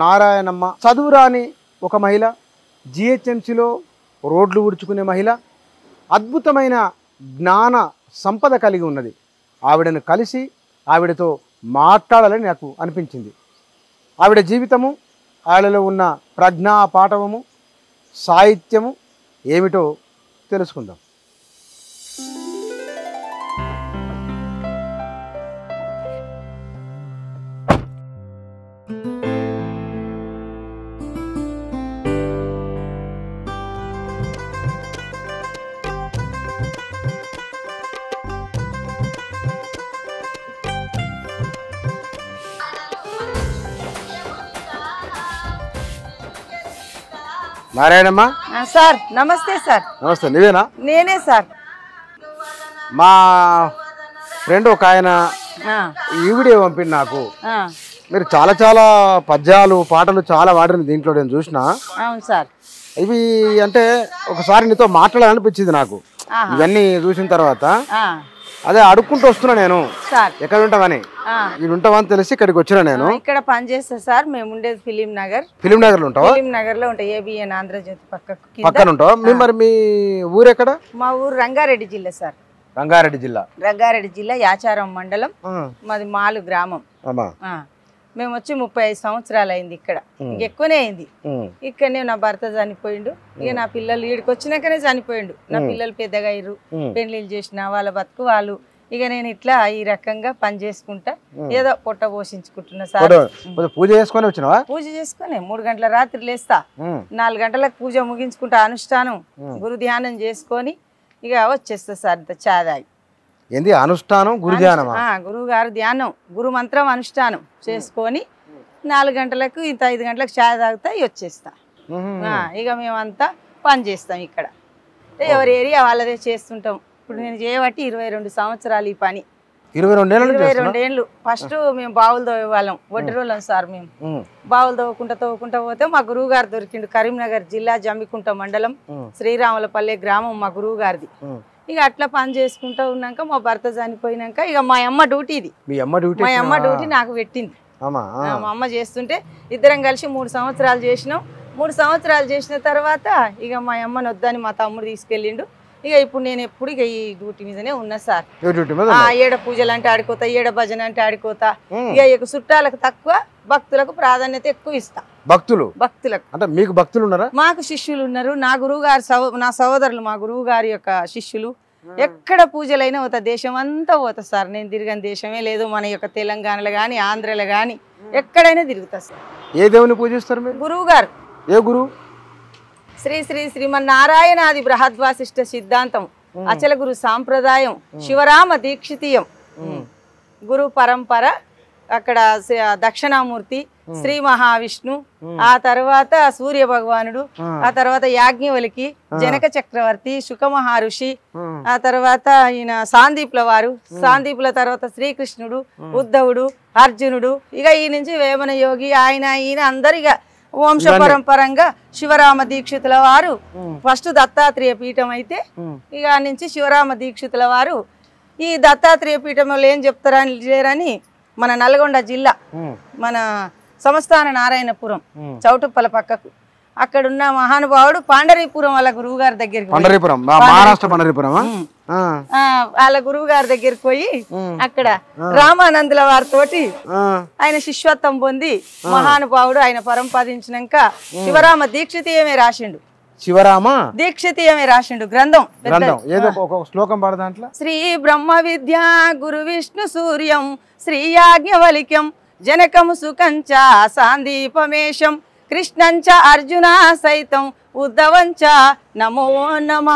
నారాయణమ్మ చదువురాని ఒక మహిళ జిహెచ్ఎంసిలో రోడ్లు ఉడుచుకునే మహిళ అద్భుతమైన జ్ఞాన సంపద కలిగి ఉన్నది ఆవిడను కలిసి ఆవిడతో మాట్లాడాలని నాకు అనిపించింది ఆవిడ జీవితము ఆవిడలో ఉన్న ప్రజ్ఞా పాఠవము సాహిత్యము ఏమిటో తెలుసుకుందాం నారాయణమ్మ సార్ నమస్తే సార్ నమస్తే నువ్వేనా నేనే సార్ మా ఫ్రెండ్ ఒక ఆయన ఈ వీడియో పంపిండు నాకు మీరు చాలా చాలా పద్యాలు పాటలు చాలా వాడిన దీంట్లో నేను చూసిన సార్ ఇవి అంటే ఒకసారి నీతో మాట్లాడాలనిపించింది నాకు ఇవన్నీ చూసిన తర్వాత అదే అడుక్కుంటూ వస్తున్నా నేను ఎక్కడ ఉంటావని ఇక్కడ ఉంటామని తెలిసి ఇక్కడికి వచ్చినా నేను ఇక్కడ పనిచేస్తా సార్ మేము ఉండేది ఫిలిం నగర్ ఫిలిం నగర్ లో ఉంటావా ఫిలిం నగర్ లో ఉంటాయి ఏబిఎన్ ఆంధ్రజ్యోతి పక్క పక్కన ఉంటావా మేము మరి మీ ఊరు ఎక్కడ మా ఊరు రంగారెడ్డి జిల్లా సార్ రంగారెడ్డి జిల్లా రంగారెడ్డి జిల్లా యాచారం మండలం మాది మాలు గ్రామం మేము వచ్చి ముప్పై ఐదు సంవత్సరాలు అయింది ఇక్కడ ఎక్కువనే అయింది ఇక్కడనే నా భర్త చనిపోయిండు ఇక నా పిల్లలు ఈడికి వచ్చినాకనే చనిపోయిండు నా పిల్లలు పెద్దగా ఇరు పెళ్లిళ్ళు చేసిన వాళ్ళ బతుకు వాళ్ళు ఇక నేను ఇట్లా ఈ రకంగా పని చేసుకుంటా ఏదో పొట్ట పోషించుకుంటున్నా సార్ పూజ చేసుకుని వచ్చినా పూజ చేసుకుని మూడు గంటల రాత్రి లేస్తా నాలుగు గంటలకు పూజ ముగించుకుంటా అనుష్ఠానం గురు ధ్యానం చేసుకొని ఇక వచ్చేస్తా సార్ చాదాగి ఏంది అనుష్ఠానం ధ్యానం గురువు గారు ధ్యానం గురు మంత్రం అనుష్ఠానం చేసుకొని నాలుగు గంటలకు ఇంత ఐదు గంటలకు చాయ్ తాగుతా వచ్చేస్తా ఇక మేమంతా పని చేస్తాం ఇక్కడ ఎవరి ఏరియా వాళ్ళదే చేస్తుంటాం ఇప్పుడు నేను చేయబట్టి ఇరవై రెండు సంవత్సరాలు ఈ పని ఇరవై రెండు ఇరవై రెండేళ్ళు ఫస్ట్ మేము బావులు వాళ్ళం వడ్డీ రోజులం సార్ మేము బావులు తవ్వకుండా తవ్వకుండా పోతే మా గురువు గారు దొరికిండు కరీంనగర్ జిల్లా జమ్మికుంట మండలం శ్రీరాములపల్లె గ్రామం మా గురువు గారిది ఇక అట్లా పని చేసుకుంటూ ఉన్నాక మా భర్త చనిపోయినాక ఇక మా అమ్మ డ్యూటీ ఇది మీ అమ్మ డ్యూటీ మా అమ్మ డ్యూటీ నాకు పెట్టింది మా అమ్మ చేస్తుంటే ఇద్దరం కలిసి మూడు సంవత్సరాలు చేసినాం మూడు సంవత్సరాలు చేసిన తర్వాత ఇక మా అమ్మని వద్దని మా తమ్ముడు తీసుకెళ్ళిండు ఇక ఇప్పుడు నేను ఎప్పుడు ఇక ఈ డ్యూటీ మీదనే ఉన్నా సార్ ఏడ పూజలు అంటే ఆడుకోతా ఏడ భజన అంటే ఆడుకోతా ఇక చుట్టాలకు తక్కువ భక్తులకు ప్రాధాన్యత ఎక్కువ ఇస్తా భక్తులు భక్తులకు అంటే మీకు భక్తులు ఉన్నారా మాకు శిష్యులు ఉన్నారు నా గురువు గారు నా సోదరులు మా గురువు గారి యొక్క శిష్యులు ఎక్కడ పూజలైనా పోతా దేశం అంతా పోతా సార్ నేను తిరిగిన దేశమే లేదు మన యొక్క తెలంగాణలో కానీ ఆంధ్రలో కానీ ఎక్కడైనా తిరుగుతా సార్ ఏ దేవుని పూజిస్తారు మీరు గురువు గారు ఏ గురువు శ్రీ శ్రీ శ్రీమన్నారాయణాది బృహద్వాసిష్ట సిద్ధాంతం అచల గురు సాంప్రదాయం శివరామ దీక్షితీయం గురు పరంపర అక్కడ దక్షిణామూర్తి శ్రీ మహావిష్ణు ఆ తర్వాత సూర్య భగవానుడు ఆ తర్వాత యాజ్ఞవలికి జనక చక్రవర్తి శుక మహర్షి ఆ తర్వాత ఈయన సాందీపుల వారు సాందీపుల తర్వాత శ్రీకృష్ణుడు ఉద్ధవుడు అర్జునుడు ఇక ఈ నుంచి వేమన యోగి ఆయన ఈయన అందరు ఇక వంశ పరంపరంగా శివరామ దీక్షితుల వారు ఫస్ట్ దత్తాత్రేయ పీఠం అయితే ఇక నుంచి శివరామ దీక్షితుల వారు ఈ దత్తాత్రేయ పీఠంలో ఏం చెప్తారని లేరని మన నల్గొండ జిల్లా మన సంస్థాన నారాయణపురం చౌటుప్పల పక్కకు అక్కడున్న మహానుభావుడు పాండరీపురం వాళ్ళ గురువు గారి దగ్గరికి వాళ్ళ గురువు గారి దగ్గరికి పోయి అక్కడ రామానందుల వారితోటి ఆయన శిష్యత్వం పొంది మహానుభావుడు ఆయన పరంపదించినాక శివరామ దీక్షితీయమే రాసిండు శివరామ దీక్షితీయమే రాసిండు గ్రంథం శ్లోకం శ్రీ బ్రహ్మ విద్య గురు విష్ణు సూర్యం శ్రీ యాజ్ఞవలిక్యం జనకము సుఖంచ సాందీపమేషం కృష్ణంచ అర్జున సైతం ఉద్ధవంచ నమో నమ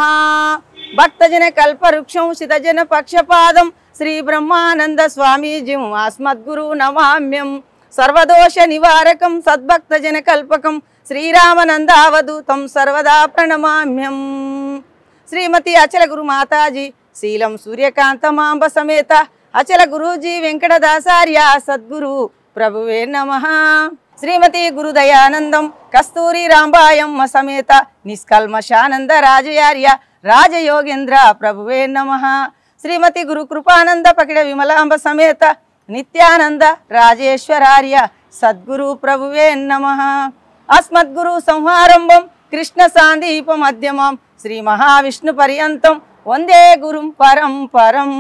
భక్తజన కల్పవృక్షం శితజన పక్షపాదం శ్రీ బ్రహ్మానంద స్వామీజీం అస్మద్గురు నమామ్యం సర్వదోష నివారకం సద్భక్తజన కల్పకం శ్రీరామనందావధూతం సర్వదా ప్రణమామ్యం శ్రీమతి అచల గురు మాతాజీ శీలం సూర్యకాంత మాంబ సమేత అచల గురూజీ వెంకటదాసార్య సద్గురు ప్రభువే నమ శ్రీమతి గురుదయానందం కస్తూరి రాంబాయం సమేత నిష్కల్మశానంద రాజయార్య రాజయోగేంద్ర ప్రభువే నమ శ్రీమతి గురు కృపానంద పకిడ విమలాంబ సమేత నిత్యానంద రాజేశ్వరార్య సద్గురు ప్రభువే నమ అస్మద్గురు సంహారంభం కృష్ణ సాందీప మధ్యమం శ్రీ మహావిష్ణు పర్యంతం వందే గురుం పరం పరం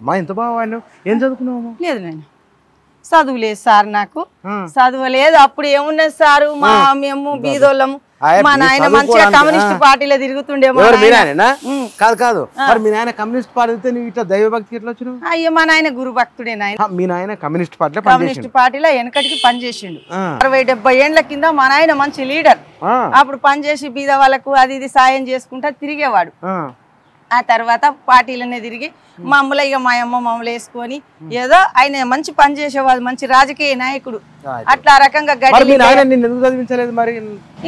అమ్మా ఎంత బాగా ఏం చదువుకున్నావు లేదు నేను చదువు లేదు సార్ నాకు చదువు లేదు అప్పుడు ఏమున్నది సారు మా మేము బీదోళ్ళము మా నాయన మంచిగా కమ్యూనిస్ట్ పార్టీలో తిరుగుతుండే కాదు కాదు మరి మీ నాయన కమ్యూనిస్ట్ పార్టీ ఇట్లా దైవ భక్తి ఎట్లా అయ్యో మా నాయన గురు భక్తుడే నాయన మీ నాయన కమ్యూనిస్ట్ పార్టీలో కమ్యూనిస్ట్ పార్టీలో వెనకటికి పనిచేసిండు అరవై డెబ్బై ఏండ్ల కింద మా నాయన మంచి లీడర్ అప్పుడు పనిచేసి బీద వాళ్ళకు అది ఇది సాయం చేసుకుంటా తిరిగేవాడు ఆ తర్వాత పార్టీలనే తిరిగి మమ్మలయ్య ఇక మా అమ్మ మమ్మల్ని వేసుకొని ఏదో ఆయన మంచి పని చేసేవాడు మంచి రాజకీయ నాయకుడు అట్లా రకంగా మరి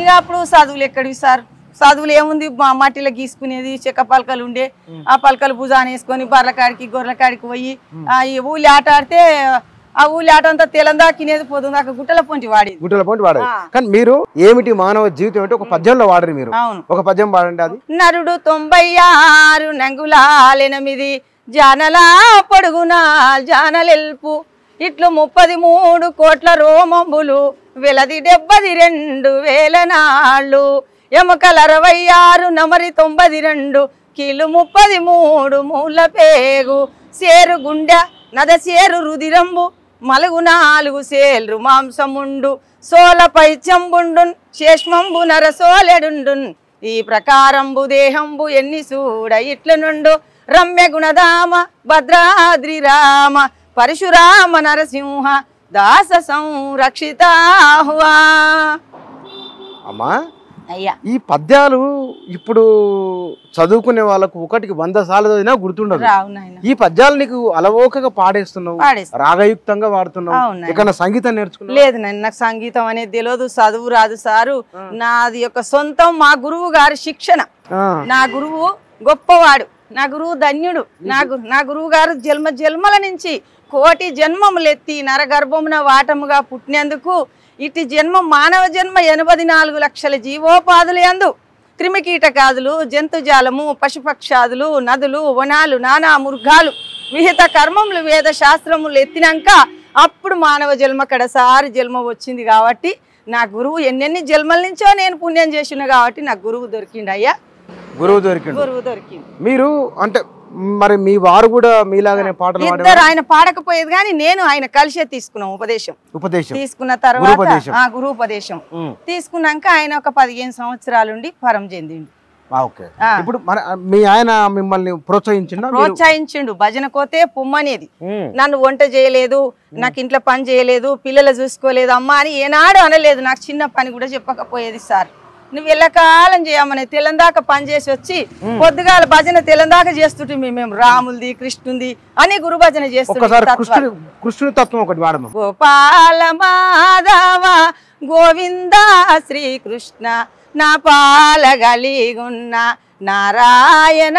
ఇక అప్పుడు చదువులు ఎక్కడివి సార్ చదువులు ఏముంది మా మట్టిలో గీసుకునేది చెక్క పలకలు ఉండే ఆ పలకలు భుజాన వేసుకొని బర్రకాడికి గొర్రెకాడికి కాడికి పోయి ఊళ్ళు ఆట ఆడితే ఆ ఊళ్ళో ఆటంతా తెలందాక పోతుంది దాకా గుట్టల పొంటి వాడి గుట్టల పొంటి వాడదు కానీ మీరు ఏమిటి మానవ జీవితం ఏంటి ఒక పద్యంలో వాడరు మీరు ఒక పద్యం వాడండి అది నరుడు తొంభై ఆరు నంగులాలెనిమిది జానలా పొడుగునా జానలెల్పు ఇట్లు ముప్పది మూడు కోట్ల రోమంబులు వెలది డెబ్బది రెండు వేల నాళ్ళు ఎముకలు అరవై ఆరు నమరి తొంభై రెండు కిలు ముప్పది మూడు మూల పేగు సేరు గుండె నద సేరు రుదిరంబు మలుగు నాలుగు సేల్రు మాంసముండు సోలపై చెంబుండు శేష్మంబు నరసోలెడుండున్ ఈ ప్రకారంబు దేహంబు ఎన్ని సూడ ఇట్ల నుండు రమ్య గుణధామ భద్రాద్రి రామ పరశురామ నరసింహ దాస సంరక్షిత అమ్మా ఈ పద్యాలు ఇప్పుడు చదువుకునే వాళ్ళకు ఒకటికి వంద సార్లు చదివినా గుర్తుండదు ఈ పద్యాలు నీకు అలవోకగా పాడేస్తున్నావు రాగయుక్తంగా వాడుతున్నావు ఇక్కడ సంగీతం నేర్చుకున్నా లేదు నాకు సంగీతం అనేది తెలియదు చదువు రాదు సారు నాది యొక్క సొంతం మా గురువు గారి శిక్షణ నా గురువు గొప్పవాడు నా గురువు ధన్యుడు నా గురు నా గురువు గారు జన్మ జన్మల నుంచి కోటి జన్మములెత్తి నరగర్భమున వాటముగా పుట్టినందుకు ఇటు జన్మ మానవ జన్మ ఎనభై నాలుగు లక్షల జీవోపాధులు ఎందు క్రిమికీటకాదులు జంతుజాలము పశుపక్షాదులు నదులు వనాలు నానా మృగాలు విహిత కర్మములు వేద శాస్త్రములు ఎత్తినాక అప్పుడు మానవ జన్మ కడసారి జన్మ వచ్చింది కాబట్టి నా గురువు ఎన్నెన్ని జన్మల నుంచో నేను పుణ్యం చేసిన కాబట్టి నాకు గురువు దొరికిండు అయ్యా గురువు దొరికిండు గురువు దొరికింది మీరు అంటే మరి మీ వారు కూడా మీలాగానే పాటలు ఇద్దరు ఆయన పాడకపోయేది కానీ నేను ఆయన కలిసే తీసుకున్నాం ఉపదేశం ఉపదేశం తీసుకున్న తర్వాత గురు ఉపదేశం తీసుకున్నాక ఆయన ఒక పదిహేను సంవత్సరాలు పరం చెందిండు ఇప్పుడు మీ ఆయన మిమ్మల్ని ప్రోత్సహించిండు ప్రోత్సహించిండు భజన కోతే అనేది నన్ను వంట చేయలేదు నాకు ఇంట్లో పని చేయలేదు పిల్లలు చూసుకోలేదు అమ్మ అని ఏనాడు అనలేదు నాకు చిన్న పని కూడా చెప్పకపోయేది సార్ నువ్వు ఎల్లకాలం చేయమని తెలందాక పనిచేసి వచ్చి పొద్దుగాల భజన తెలందాక చేస్తుంటే మేము రాములది కృష్ణుంది అని గురు భజన చేస్తున్నాం గోపాల మాధవ గోవింద శ్రీకృష్ణ నా పాల గలిగున్న నారాయణ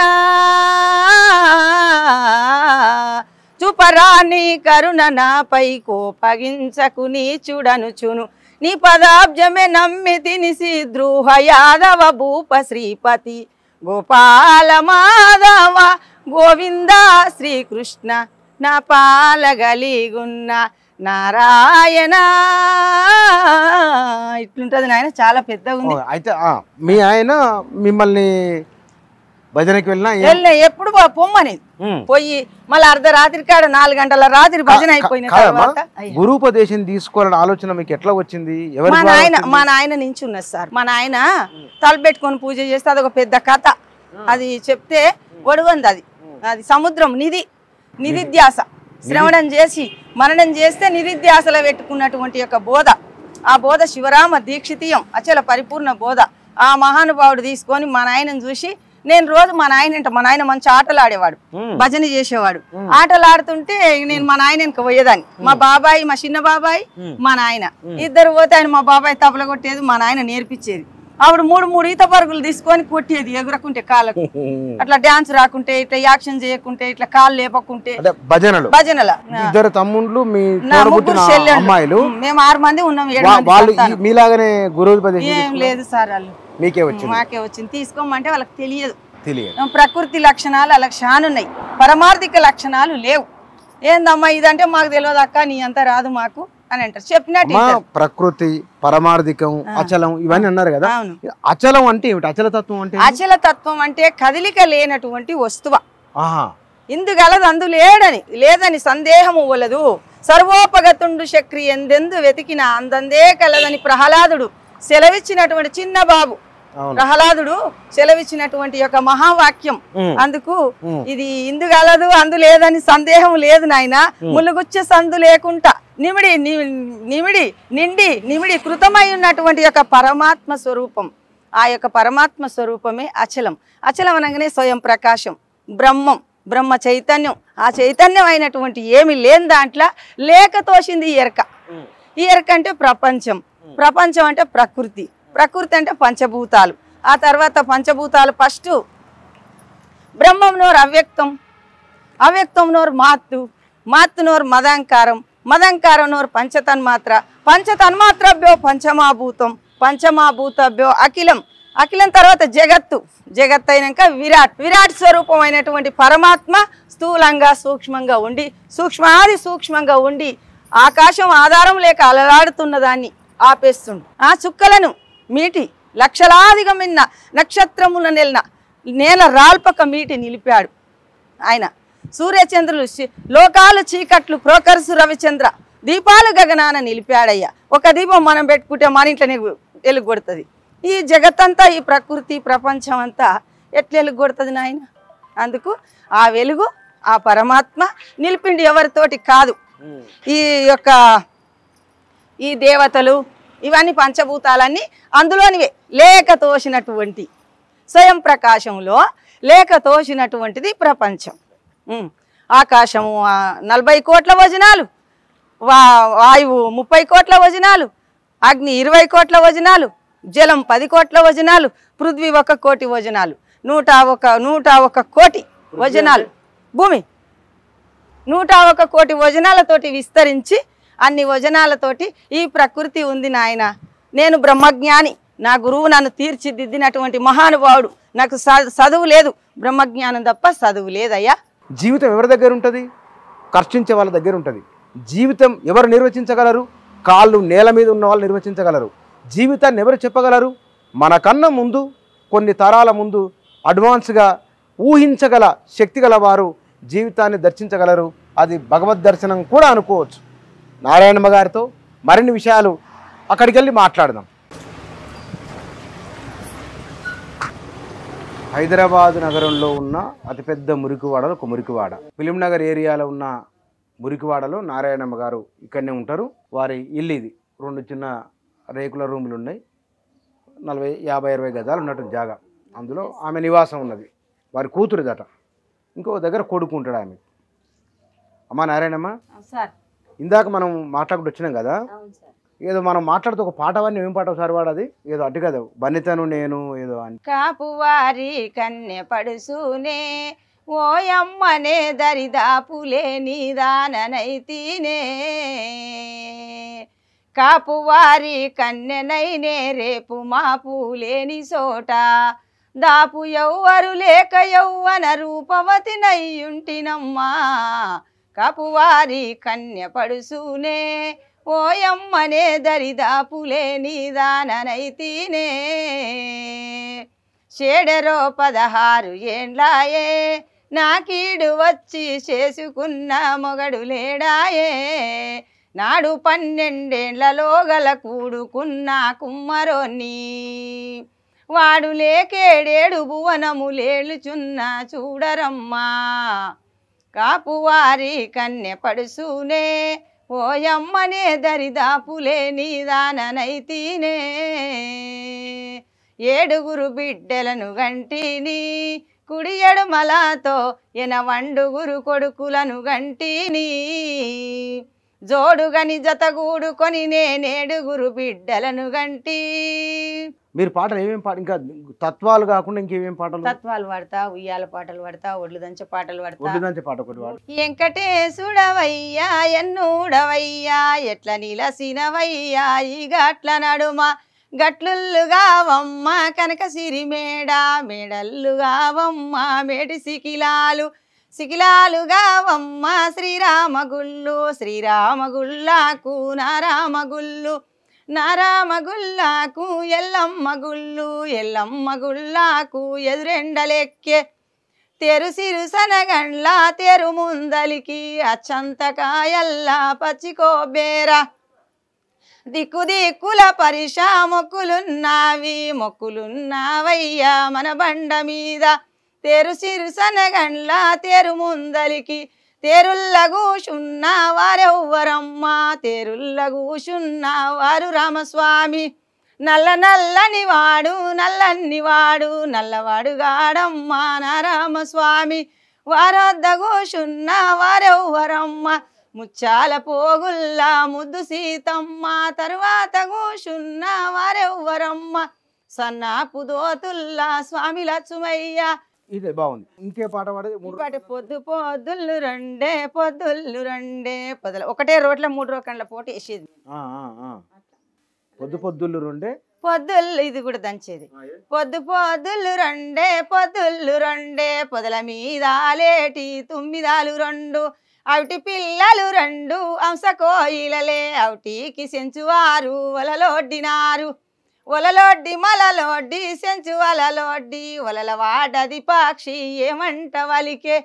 చూపరాని కరుణ నాపై కోపగించకుని చూడను చును నీ పదాబ్జమే నమ్మి తినిసి ద్రోహ యాదవ భూప శ్రీపతి గోపాల మాధవ గోవింద శ్రీకృష్ణ నా పాలగలిగున్న నారాయణ ఇట్లుంటది నాయన చాలా పెద్దగా ఉంది అయితే మీ ఆయన మిమ్మల్ని భజనకి వెళ్ళినా ఎప్పుడు పొమ్మనేది పోయి మళ్ళీ అర్ధరాత్రి కాడ నాలుగు గంటల రాత్రి భజన అయిపోయిన తర్వాత గురుపదేశం తీసుకోవాలని ఆలోచన మీకు ఎట్లా వచ్చింది మా నాయన మా నాయన నుంచి ఉన్నది సార్ మా నాయన తలపెట్టుకొని పూజ చేస్తే అది ఒక పెద్ద కథ అది చెప్తే ఒడవంది అది అది సముద్రం నిధి నిధిధ్యాస శ్రవణం చేసి మరణం చేస్తే నిధిధ్యాసలో పెట్టుకున్నటువంటి యొక్క బోధ ఆ బోధ శివరామ దీక్షితీయం అచల పరిపూర్ణ బోధ ఆ మహానుభావుడు తీసుకొని మా నాయనను చూసి నేను రోజు మా నాయన మా నాయన మంచి ఆటలు ఆడేవాడు భజన చేసేవాడు ఆటలు ఆడుతుంటే నేను మా నాయన పోయేదాన్ని మా బాబాయ్ మా చిన్న బాబాయ్ మా నాయన ఇద్దరు పోతే ఆయన మా బాబాయ్ తబల కొట్టేది మా నాయన నేర్పించేది ఆవిడ మూడు మూడు ఈత పరుగులు తీసుకొని కొట్టేది ఎగురకుంటే కాళ్ళకు అట్లా డాన్స్ రాకుంటే ఇట్లా యాక్షన్ చేయకుంటే ఇట్లా కాళ్ళు లేపకుంటే భజనలు భజనల ఇద్దరు తమ్ముళ్ళు మీ అమ్మాయిలు మేము ఆరు మంది ఉన్నాం ఏం లేదు సార్ వాళ్ళు మీకే మాకే వచ్చింది తీసుకోమంటే వాళ్ళకి తెలియదు తెలియదు ప్రకృతి లక్షణాలు అలా ఉన్నాయి పరమార్థిక లక్షణాలు లేవు ఏందమ్మా ఇదంటే మాకు తెలియదు అక్క నీ అంతా రాదు మాకు అని అంటారు చెప్పినట్టు ప్రకృతి పరమార్థికం అచలం ఇవన్నీ అన్నారు కదా అచలం అంటే ఏమిటి అచలతత్వం అంటే అచలతత్వం అంటే కదలిక లేనటువంటి వస్తువ ఇందుగలదు అందు లేడని లేదని సందేహము వలదు సర్వోపగతుండు శక్రి ఎందెందు వెతికిన అందందే కలదని ప్రహ్లాదుడు సెలవిచ్చినటువంటి చిన్న బాబు ప్రహ్లాదుడు సెలవిచ్చినటువంటి యొక్క మహావాక్యం అందుకు ఇది ఇందు కలదు అందు లేదని సందేహం లేదు నాయన ములుగుచ్చే సందు లేకుండా నిమిడి నిమిడి నిండి నిమిడి కృతమై ఉన్నటువంటి యొక్క పరమాత్మ స్వరూపం ఆ యొక్క పరమాత్మ స్వరూపమే అచలం అచలం అనగానే స్వయం ప్రకాశం బ్రహ్మం బ్రహ్మ చైతన్యం ఆ చైతన్యం అయినటువంటి ఏమి లేని దాంట్లో లేక తోసింది ఎరక ఈ ఎరక అంటే ప్రపంచం ప్రపంచం అంటే ప్రకృతి ప్రకృతి అంటే పంచభూతాలు ఆ తర్వాత పంచభూతాలు ఫస్ట్ బ్రహ్మంనోరు అవ్యక్తం అవ్యక్తంనోరు మాత్తు మాత్తునోరు మదంకారం నోరు పంచతన్మాత్ర పంచతన్మాత్రభ్యో పంచమాభూతం పంచమాభూతభ్యో అఖిలం అఖిలం తర్వాత జగత్తు జగత్ అయినాక విరాట్ విరాట్ స్వరూపమైనటువంటి పరమాత్మ స్థూలంగా సూక్ష్మంగా ఉండి సూక్ష్మాది సూక్ష్మంగా ఉండి ఆకాశం ఆధారం లేక అలలాడుతున్న దాన్ని ఆపేస్తుండు ఆ చుక్కలను మీటి లక్షలాదిగా మిన్న నక్షత్రముల నెలన నేల రాల్పక మీటి నిలిపాడు ఆయన సూర్యచంద్రులు లోకాలు చీకట్లు ప్రోకర్సు రవిచంద్ర దీపాలు గగనాన నిలిపాడయ్యా ఒక దీపం మనం పెట్టుకుంటే మన ఇంట్లోనే వెలుగొడుతుంది ఈ జగత్తంతా ఈ ప్రకృతి ప్రపంచం అంతా ఎట్లా నాయన అందుకు ఆ వెలుగు ఆ పరమాత్మ నిలిపిండి ఎవరితోటి కాదు ఈ యొక్క ఈ దేవతలు ఇవన్నీ పంచభూతాలన్నీ అందులోనివే లేక తోసినటువంటి స్వయం ప్రకాశంలో లేక తోసినటువంటిది ప్రపంచం ఆకాశము నలభై కోట్ల వజనాలు వా వాయువు ముప్పై కోట్ల వజనాలు అగ్ని ఇరవై కోట్ల వజనాలు జలం పది కోట్ల వజనాలు పృథ్వీ ఒక కోటి వజనాలు నూట ఒక నూట ఒక కోటి వజనాలు భూమి నూట ఒక కోటి వజనాలతోటి విస్తరించి అన్ని వజనాలతోటి ఈ ప్రకృతి ఉంది నాయన నేను బ్రహ్మజ్ఞాని నా గురువు నన్ను తీర్చిదిద్దినటువంటి మహానుభావుడు నాకు చదువు లేదు బ్రహ్మజ్ఞానం తప్ప చదువు లేదయ్యా జీవితం ఎవరి దగ్గర ఉంటుంది కర్షించే వాళ్ళ దగ్గర ఉంటుంది జీవితం ఎవరు నిర్వచించగలరు కాళ్ళు నేల మీద ఉన్న వాళ్ళు నిర్వచించగలరు జీవితాన్ని ఎవరు చెప్పగలరు మనకన్నా ముందు కొన్ని తరాల ముందు అడ్వాన్స్గా ఊహించగల శక్తి గలవారు జీవితాన్ని దర్శించగలరు అది భగవద్ దర్శనం కూడా అనుకోవచ్చు నారాయణమ్మ గారితో మరిన్ని విషయాలు అక్కడికి వెళ్ళి మాట్లాడదాం హైదరాబాద్ నగరంలో ఉన్న అతిపెద్ద మురికివాడలో ఒక మురికివాడ ఫిలింనగర్ ఏరియాలో ఉన్న మురికివాడలో నారాయణమ్మ గారు ఇక్కడనే ఉంటారు వారి ఇల్లు ఇది రెండు చిన్న రేకుల రూములు ఉన్నాయి నలభై యాభై ఇరవై గజాలు ఉన్నట్టు జాగా అందులో ఆమె నివాసం ఉన్నది వారి కూతురు దట ఇంకో దగ్గర కొడుకుంటాడు ఆమె అమ్మా నారాయణమ్మ సార్ ఇందాక మనం మాట్లాడుకుంటూ వచ్చినాం కదా ఏదో మనం మాట్లాడుతూ ఒక పాట వాడిని ఏం పాట సార్ వాడు అది ఏదో అటు కదా బనితను నేను ఏదో అని కాపువారి కన్నె పడుసూనే ఓయమ్మనే దరిదాపులే కాపు కాపువారి కన్నెనైనే రేపు మా పూలేని చోట దాపు ఎవ్వరు లేక యౌవన నయ్యుంటినమ్మా కాపువారి కన్య పడుసూనే ఓయమ్మనే దరిదాపులే నీదాననైతీనే షేడరో పదహారు ఏండ్లాయే నాకీడు వచ్చి చేసుకున్న మొగడు లేడాయే నాడు పన్నెండేండ్లలో గల కూడుకున్న కుమ్మరోని వాడు లేకేడేడు భువనములేలుచున్న చూడరమ్మా కాపువారి కన్నె పడుసూనే ఓయమ్మనే దరిదాపులే నీదాననైతీనే ఏడుగురు బిడ్డలను గంటిని కుడి ఎడుమలాతో వండుగురు కొడుకులను గంటిని జోడుగని కొని నేనేడు గురు బిడ్డలను గంటి మీరు పాటలు ఏమేమి పాట ఇంకా తత్వాలు కాకుండా ఇంకేమేమి పాటలు తత్వాలు పాడతా ఉయ్యాల పాటలు పాడతా ఒడ్లు దంచే పాటలు పడతా పాట వెంకటేశుడవయ్యా ఎన్నూడవయ్యా ఎట్ల నిలసినవయ్యా ఈ గట్ల నడుమ గట్లుగా వమ్మ కనక సిరిమేడ మేడల్లుగా వమ్మ మేడి సికిలాలు శిఖిలాలుగా వమ్మ శ్రీరామగుళ్ళు శ్రీరామగుళ్ళాకు నారామగుళ్ళు నారామగుళ్ళాకు ఎల్లమ్మగుళ్ళు ఎల్లమ్మగుళ్ళాకు ఎదురెండలెక్కే తెరు సనగండ్ల తెరు ముందలికి అచ్చంతకాయల్లా పచ్చికోబేరా దిక్కు దిక్కుల పరిషా మొక్కులున్నావి మొక్కులున్నావయ్యా మన బండ మీద తేరు సిరుసనగండ్ల తేరు ముందలికి తేరుల్లగూషున్న తేరుల్ల తేరుల్లగూషున్న వారు రామస్వామి నల్ల నల్లని వాడు నల్లని వాడు నల్లవాడు గాడమ్మా నా రామస్వామి వారొద్ద కూచున్న వారెవ్వరమ్మ ముచ్చాల పోగుల్లా ముద్దు సీతమ్మ తరువాత కూచున్న వారెవ్వరమ్మ సన్నాపు దోతుల్లా స్వామి లక్ష్మయ్య ఇదే బాగుంది ఇంకే పాట పాడేది పొద్దు పొద్దులు రెండే పొద్దులు రెండే పొద్దులు ఒకటే రోడ్ల మూడు రోకండ్ల పోటీ వేసేది పొద్దు పొద్దులు రెండే పొద్దులు ఇది కూడా దంచేది పొద్దు పొద్దులు రెండే పొద్దులు రెండే పొదల మీద లేటి తుమ్మిదాలు రెండు అవిటి పిల్లలు రెండు అంశ కోయిలలే అవిటికి సెంచువారు వలలోడ్డినారు ఒలలోడ్డి మలలోడ్డి సెంచు వలలోడ్డి ఒలల వాడది పాక్షి ఏమంట వలికే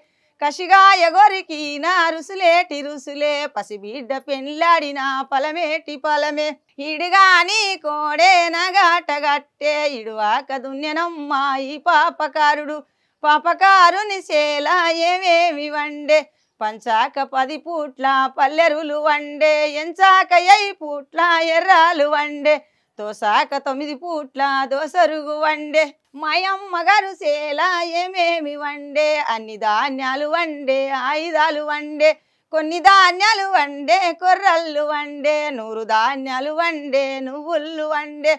కసిగాయ ఎగొరికి నా రుసులేటి రుసులే పసిబిడ్డ పెళ్ళాడిన పలమేటి పలమే ఇడుగాని కోడే నగాటగట్టే ఇడువాక దున్నెనమ్మాయి పాపకారుడు పాపకారుని శేల ఏమేమి వండే పంచాక పది పూట్ల పల్లెరులు వండే ఎంచాక ఎయి పూట్ల ఎర్రాలు వండే తోసాక తొమ్మిది పూట్ల దోసరుగు వండే మయమ్మగారు సేలా ఏమేమి వండే అన్ని ధాన్యాలు వండే ఆయుధాలు వండే కొన్ని ధాన్యాలు వండే కొర్రళ్ళు వండే నూరు ధాన్యాలు వండే నువ్వుళ్ళు వండే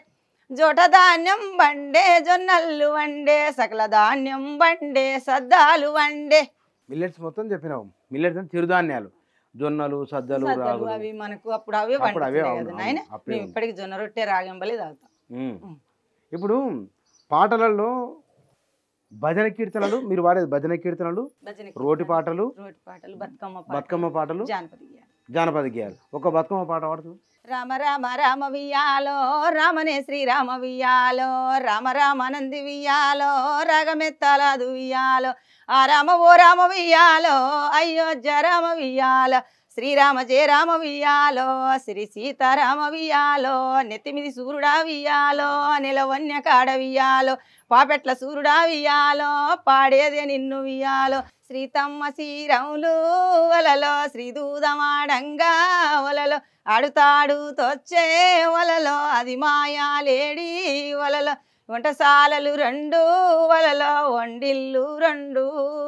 జోట ధాన్యం వండే జొన్నళ్ళు వండే సకల ధాన్యం వండే సద్దాలు వండే మిల్లెట్స్ మొత్తం చెప్పినావు మిల్లెట్స్ చిరుధాన్యాలు జొన్నలు సజ్జలు అవి మనకు అప్పుడు అవే అప్పుడు అవే మేము ఇప్పటికి జొన్న రొట్టె రాగింబలే తాగుతాం ఇప్పుడు పాటలలో భజన కీర్తనలు మీరు వాడేది భజన కీర్తనలు రోటి పాటలు రోటి పాటలు బతుకమ్మ బతుకమ్మ పాటలు జానపద జానపద గీయాలు ఒక బతుకమ్మ పాట పాడుతుంది రామ రామ రామ వియాలో రామనే శ్రీరామ వియాలో రామ రామ నంది వియాలో రాగమెత్తాలాదు వియాలో ఆ రామ ఓ రామ వియ్యాలో అయోధ్య రామ వియ్యాల శ్రీరామ జయ రామ వియ్యాలో శ్రీ సీతారామ వియ్యాలో నెత్తిమిది సూర్యుడా వియ్యాలో నిలవన్య కాడ వియ్యాలో పాపెట్ల సూర్యుడా వియ్యాలో పాడేదే నిన్ను వియ్యాలో శ్రీతమ్మ శ్రీరములు వలలో శ్రీ దూదమాడంగా వలలో అడుతాడు తొచ్చే వలలో అది మాయా లేడీ వలలో వంటశాలలు రెండు వలలో వండిల్లు రెండు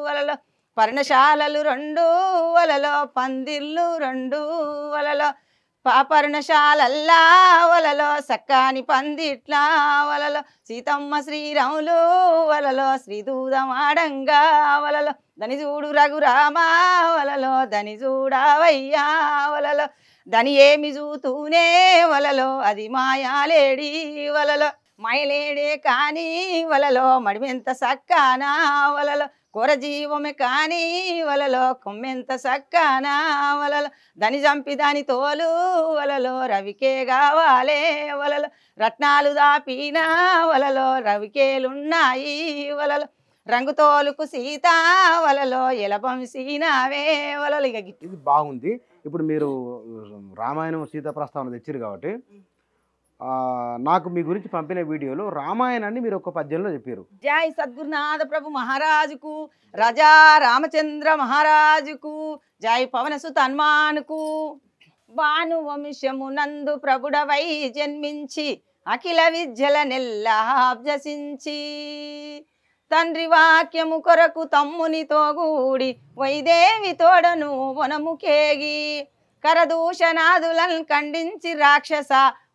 వలలో పర్ణశాలలు రెండు వలలో పందిళ్ళు రెండు వలలో పాపర్ణశాలల్లా వలలో సక్కాని పందిట్లా వలలో సీతమ్మ శ్రీరాములు వలలో శ్రీదూదమాడంగా వలలో ధనిజూడు రఘురామా వలలో ధనిజూడావయ్యా వలలో దని ఏమి చూతూనే వలలో అది మాయాలేడీ వలలో మయలేడే కానీ వలలో మడిమెంత సక్కానా వలలో కూర జీవమే కానీ వలలో కొమ్మెంత సక్కానా వలలో దని చంపి దాని తోలు వలలో రవికే కావాలే వలలో రత్నాలు దాపినా వలలో రవికేలున్నాయి వలలో రంగు తోలుకు సీత వలలో ఎలబం సీనావే వలలో ఇక ఇది బాగుంది ఇప్పుడు మీరు రామాయణం సీత ప్రస్తావన తెచ్చారు కాబట్టి నాకు మీ గురించి పంపిన వీడియోలో రామాయణాన్ని మీరు ఒక పద్యంలో చెప్పారు జై సద్గురునాథ ప్రభు మహారాజుకు రజా రామచంద్ర మహారాజుకు జై పవనసుత హనుమానుకు భాను నందు ప్రభుడవై జన్మించి అఖిల విద్యల నెల్ల అభ్యసించి తండ్రి వాక్యము కొరకు తమ్మునితో గూడి వైదేవి తోడను వనముకేగి కరదూషణాదులను ఖండించి రాక్షస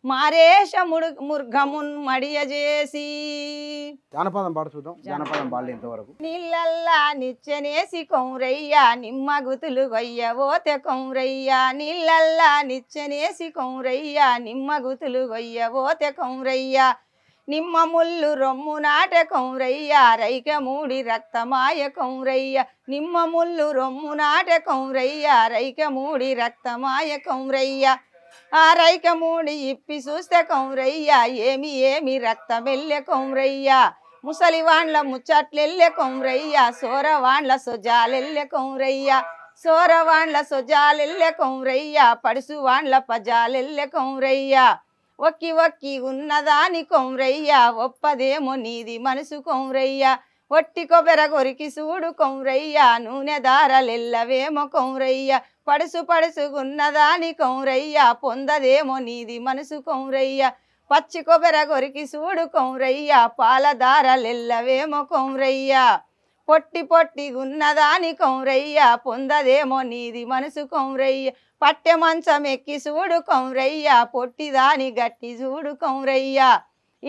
మారేష మృగమున్ మడియ చేసి జానపదం పాడు చూద్దాం జానపదం పాడలే ఇంతవరకు నీళ్ళల్లా నిచ్చనేసి కౌరయ్యా నిమ్మ గుతులు గొయ్యవోతే కౌరయ్యా నీళ్ళల్లా నిచ్చనేసి కౌరయ్యా నిమ్మ గుతులు గొయ్యవోతే కౌరయ్యా నిమ్మ ముళ్ళు రొమ్ము నాట కౌరయ్య రైక మూడి రక్తమాయ కౌరయ్య నిమ్మ ముళ్ళు రొమ్ము నాట కౌరయ్య రైక మూడి రక్తమాయ కౌరయ్య ఆ మూడి ఇప్పి చూస్తే కొమ్రయ్యా ఏమి ఏమి రక్తమెల్లె ముసలి వాండ్ల ముచ్చట్లెల్లె సుజాలెల్లె కొమ్రయ్యా సొజాలెల్లె వాండ్ల సుజాలెల్లె సొజాలెల్లె పడుసు వాండ్ల పజాలెల్లె కొమ్రయ్యా ఒక్కి ఒక్కి ఉన్నదాని కొమ్రయ్యా ఒప్పదేమో నీది మనసు కొమ్రయ్యా పొట్టి కొబ్బెర కొరికి చూడు కొమ్రయ్య నూనె దారలెల్లవేమో కొమ్రయ్య పడుసు పడుసుకున్నదాని కొమ్రయ్య పొందదేమో నీది మనసు కొమ్రయ్య పచ్చి కొబ్బెర కొరికి చూడు కొమ్రయ్య పాలదారలెల్లవేమో కొమ్రయ్య పొట్టి పొట్టి ఉన్నదాని కొమ్రయ్య పొందదేమో నీది మనసు కొమ్రయ్య పట్టె మంచం ఎక్కి చూడు కొమ్రయ్య పొట్టిదాని గట్టి చూడు కొమ్రయ్య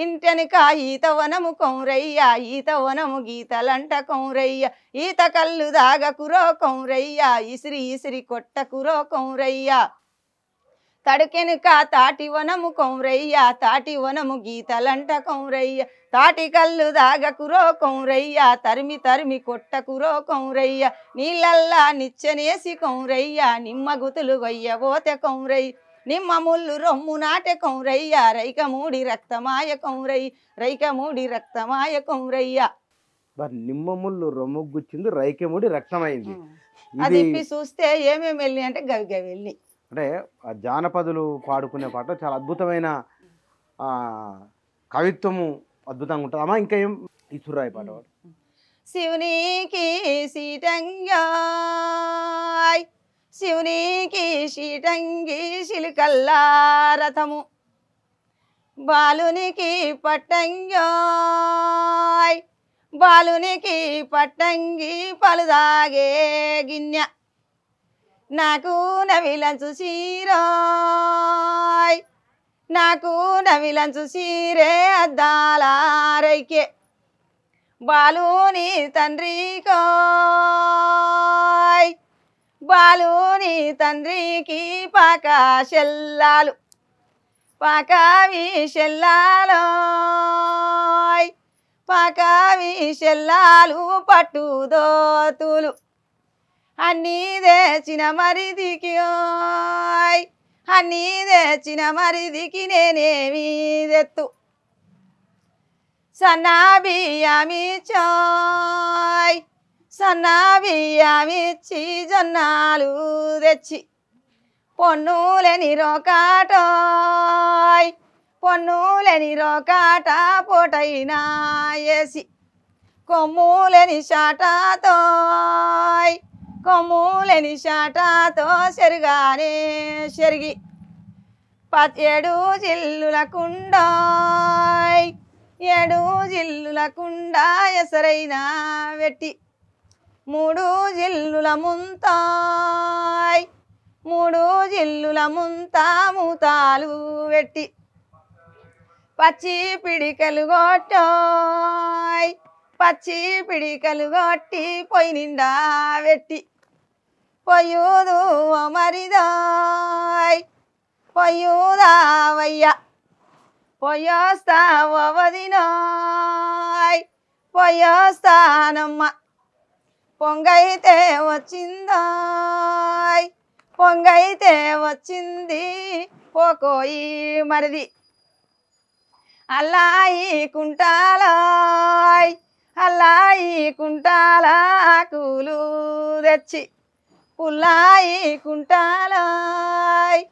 ఇంటెనక వనము కౌరయ్య వనము గీతలంట కౌరయ్య ఈత కళ్ళు కురో కౌరయ్య ఇసిరి ఇసిరి కొట్టకురో కౌరయ్య తడికెనుక తాటి వనము కౌరయ్య తాటి వనము గీతలంట కౌరయ్య తాటి కళ్ళు కురో కౌరయ్య తరిమి తరిమి కొట్టకురో కౌరయ్య నీళ్ళల్లా నిచ్చనేసి కౌరయ్య నిమ్మగుతులు గొయ్యబోతే కౌరయ్య నిమ్మముళ్ళు రొమ్ము నాటె కౌరయ్య రైకమూడి రక్తమాయ కౌరై రైకమూడి రక్తమాయ కౌరయ్య నిమ్మముళ్ళు రొమ్ము గుచ్చింది రైకముడి రక్తమైంది అది ఇప్పి చూస్తే ఏమేమి వెళ్ళి అంటే గవి గవి వెళ్ళి అంటే జానపదులు పాడుకునే పాట చాలా అద్భుతమైన కవిత్వము అద్భుతంగా ఉంటుంది అమ్మా ఇంకా ఏం ఇసురాయి పాట శివునికి సీటంగా శివునికి శీటంగి శిలికల్లా రథము బాలునికి పట్టంగోయ్ బాలునికి పట్టంగి పలుదాగే గిన్నె నాకు నవిలంచు సీరాయ్ నాకు నవిలంచు సీరే అద్దాలారైకే బాలుని తండ్రి బాలు నీ తండ్రికి పాక షెల్లాలు పాకావి షెల్లాలో పాకావి పట్టు దోతులు అన్నీ తెచ్చిన మరిదికి ఓయ్ అన్నీ తెచ్చిన మరిదికి నేనేమి తెత్తు సన్నా బియ్యమి చోయ్ సన్నా బియ్యమిచ్చి జొన్నాలు తెచ్చి పొన్నులేని రోకాటోయ్ పొన్నులేని రోకాట పోటైనా ఏసి కొమ్ములేని షాటాతోయ్ కొమ్ములేని షాటాతో సెరుగానే సెరిగి ఏడు జిల్లులకుండాయ్ ఏడు జిల్లులకుండా ఎసరైనా వెట్టి మూడు జిల్లుల ముంతాయ్ మూడు జిల్లుల ముంతా మూతాలు పెట్టి పచ్చి పిడికలు కొట్టాయ్ పచ్చి పిడికలు కొట్టి పొయ్యి నిండా వెట్టి పొయ్యూదు మరిదాయ్ పొయ్యూదావయ్యా వదినాయ్ పొయ్యోస్తానమ్మ పొంగైతే వచ్చిందాయ్ పొంగైతే వచ్చింది పోకోయి మరిది అల్లాయి కుంటాలాయ్ అల్లాయి కుంటాలా కూలు తెచ్చి పుల్లాయి కుంటాలాయ్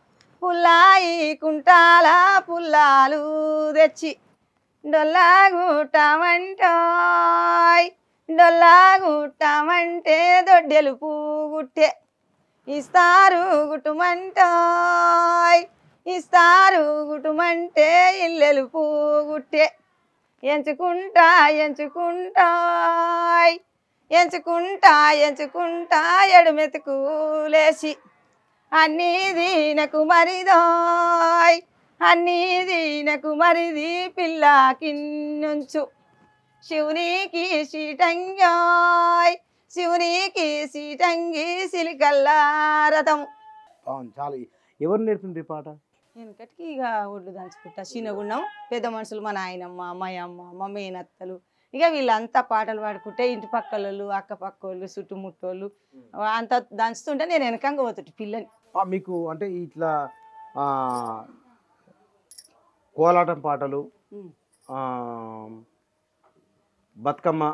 పుల్లాయి కుంటాలా పుల్లాలు తెచ్చి డొల్లాగుటామంటాయ్ డొల్లా గుట్టమంటే దొడ్డెలు పూగుట్టే ఇస్తారు గుట్టుమంటాయ్ ఇస్తారు గుట్టుమంటే ఇల్లెలు పూగుట్టే ఎంచుకుంటా ఎంచుకుంటాయ్ ఎంచుకుంటా ఎంచుకుంటా ఎడుమెతుకు లేచి దీనకు నాకు మరిదాయ్ అన్నీ దీనకు మరిది పిల్ల కిన్నుంచు శివునికి శ్రీటంగాయ్ శివునికి శ్రీటంగి సిలికల్ల రథము అవును చాలా ఎవరు నేర్పింది పాట వెనకటికి ఇక ఒడ్లు దంచుకుంటా చిన్నగుండం పెద్ద మనుషులు మా నాయనమ్మ మా అమ్మ మా మేనత్తలు ఇక వీళ్ళంతా పాటలు పాడుకుంటే ఇంటి పక్కలు అక్క వాళ్ళు చుట్టుముట్టోళ్ళు అంత దంచుతుంటే నేను వెనకంగా పోతుంటే పిల్లని మీకు అంటే ఇట్లా కోలాటం పాటలు బతుకమ్మ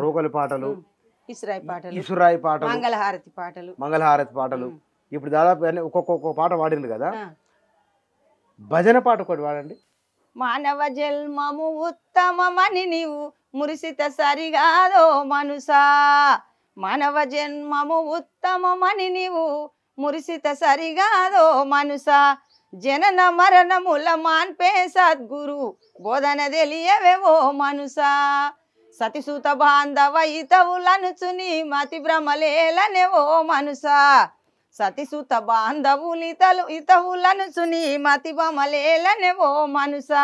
రోగలి పాటలు ఇసురాయి పాటలు ఇసురాయి పాటలు మంగళహారతి పాటలు మంగళహారతి పాటలు ఇప్పుడు దాదాపు ఒక్కొక్క పాట వాడింది కదా భజన పాట ఒకటి పాడండి మానవ జన్మము ఉత్తమమని నీవు మురిసిత సరిగాదో మనుసా మానవ జన్మము ఉత్తమమని నీవు మురిసిత సరిగాదో మనుసా జనన మరణముల మాన్పే సద్గురు బోధన తెలియవేవో మనుసా సతిసూత బాంధవ చుని మతి భ్రమలేలనేవో మనుసా సతిసూత ఇతవులను ఇతవులనుచుని మతి భ్రమలేలనేవో మనుసా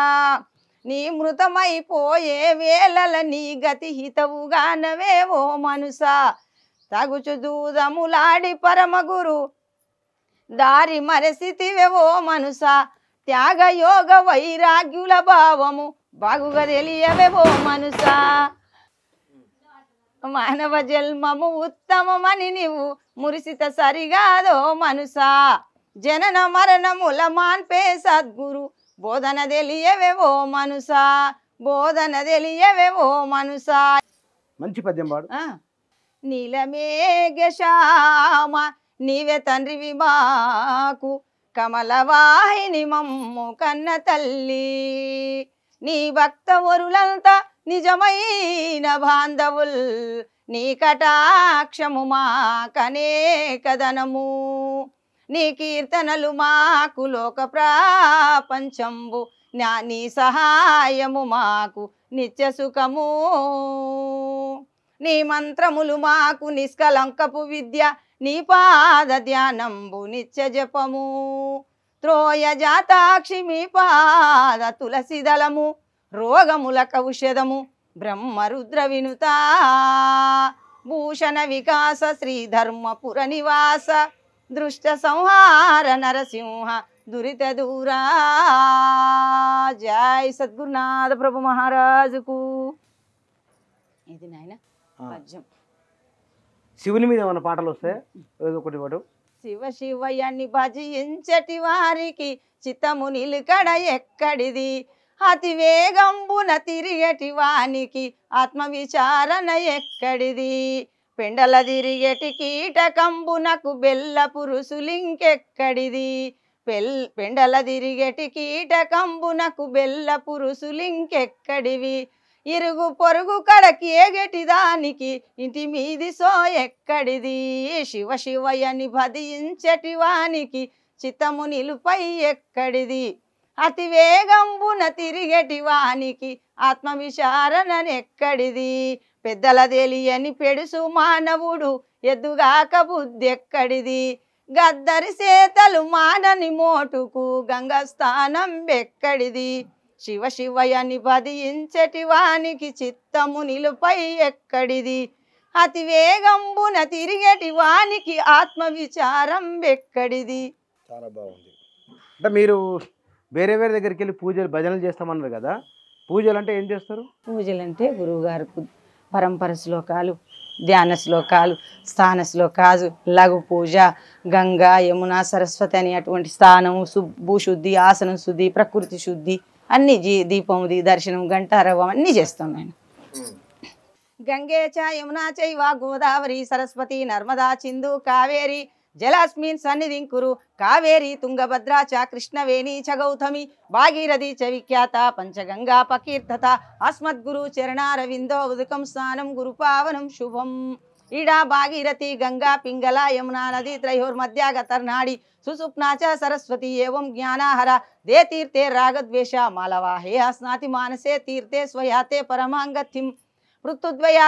నీ మృతమైపోయే వేళల నీ గతి హితవుగానవేవో మనుసా తగుచు దూదములాడి పరమగురు దారి మరసితివేవో మనుసా త్యాగయోగ వైరాగ్యుల భావము బాగుగా తెలియవేవో మనుసా మానవ జన్మము ఉత్తమమని నీవు మురిసిత సరిగాదో మనుసా జనన మరణముల మాన్పే సద్గురు బోధన తెలియవేవో మనుసా బోధన తెలియవేవో మనుసా మంచి పద్యం పాడు నీలమేఘ శ్యామ నీవే తండ్రివి మాకు వాహిని మమ్ము కన్న తల్లి నీ భక్త వరులంతా నిజమైన బాంధవుల్ నీ కటాక్షము మా కనే కదనము నీ కీర్తనలు మాకు లోక ప్రాపంచంబు నా నీ సహాయము మాకు నిత్య సుఖము నీ మంత్రములు మాకు నిష్కలంకపు విద్య నీ పాద ధ్యానంబు నిత్య జపము త్రోయ జాతాక్షి మీ పాద దళము రోగముల కౌషధము బ్రహ్మరుద్ర వినుత భూషణ వికాస శ్రీధర్మపుర నివాస దృష్ట సంహార నరసింహ దురిత దూరా జై సద్గురునాథ ప్రభు మహారాజుకు ఇది నాయన పద్యం శివుని మీద ఏమైనా పాటలు వస్తే ఏదో ఒకటి వాడు శివ శివయ్యని భజించటి వారికి చిత్తము నిలుకడ ఎక్కడిది అతి వేగంబున తిరిగటి వానికి ఆత్మవిచారణ ఎక్కడిది పెండల తిరిగటి కీటకంబునకు బెల్ల పురుషులింకెక్కడిది పెల్ పెండల తిరిగటి కీటకంబునకు బెల్ల పురుషులింకెక్కడివి ఇరుగు పొరుగు కడకి దానికి ఇంటి మీది సో ఎక్కడిది శివ శివయని వానికి చిత్తము నిలుపై ఎక్కడిది అతి వేగంబున ఆత్మవిచారణ ఎక్కడిది పెద్దల తెలియని పెడుసు మానవుడు ఎద్దుగాక ఎక్కడిది గద్దరి సేతలు మానని మోటుకు గంగస్థానం ఎక్కడిది శివ శివయని పదించటి వానికి చిత్తము నిలుపై ఎక్కడిది అతి వేగంబున తిరిగేటి వానికి ఆత్మవిచారం ఎక్కడిది చాలా బాగుంది అంటే మీరు వేరే వేరే దగ్గరికి వెళ్ళి పూజలు భజనలు చేస్తామన్నారు కదా పూజలు అంటే ఏం చేస్తారు పూజలు అంటే గురువుగారు పరంపర శ్లోకాలు ధ్యాన శ్లోకాలు స్థాన శ్లోకాలు లఘు పూజ గంగా యమున సరస్వతి అని అటువంటి స్థానం భూశుద్ధి ఆసనం శుద్ధి ప్రకృతి శుద్ధి అన్ని జీ దీపముది దర్శనం గంటారవం అన్నీ చేస్తాం నేను గంగే చ యమునా చైవ గోదావరి సరస్వతి నర్మదా చిందు కావేరి జలాస్మిన్ సన్నిధిం కురు కావేరి తుంగభద్రా చ కృష్ణవేణి చ గౌతమి భాగీరథి చ విఖ్యాత పంచగంగా పకీర్థత అస్మద్గురు చరణారవిందో ఉదకం స్నానం గురు పావనం శుభం ఈడా భాగీరథి గంగా పింగళ యమునా నది త్రయోర్ మధ్య గతర్నాడి సుసుప్నాచ సరస్వతి ఏం జ్ఞానాహర దే తీర్థే రాగద్వేష మాలవా హే స్నాతి మానసే తీర్థే స్వయాతే పరమాంగతిం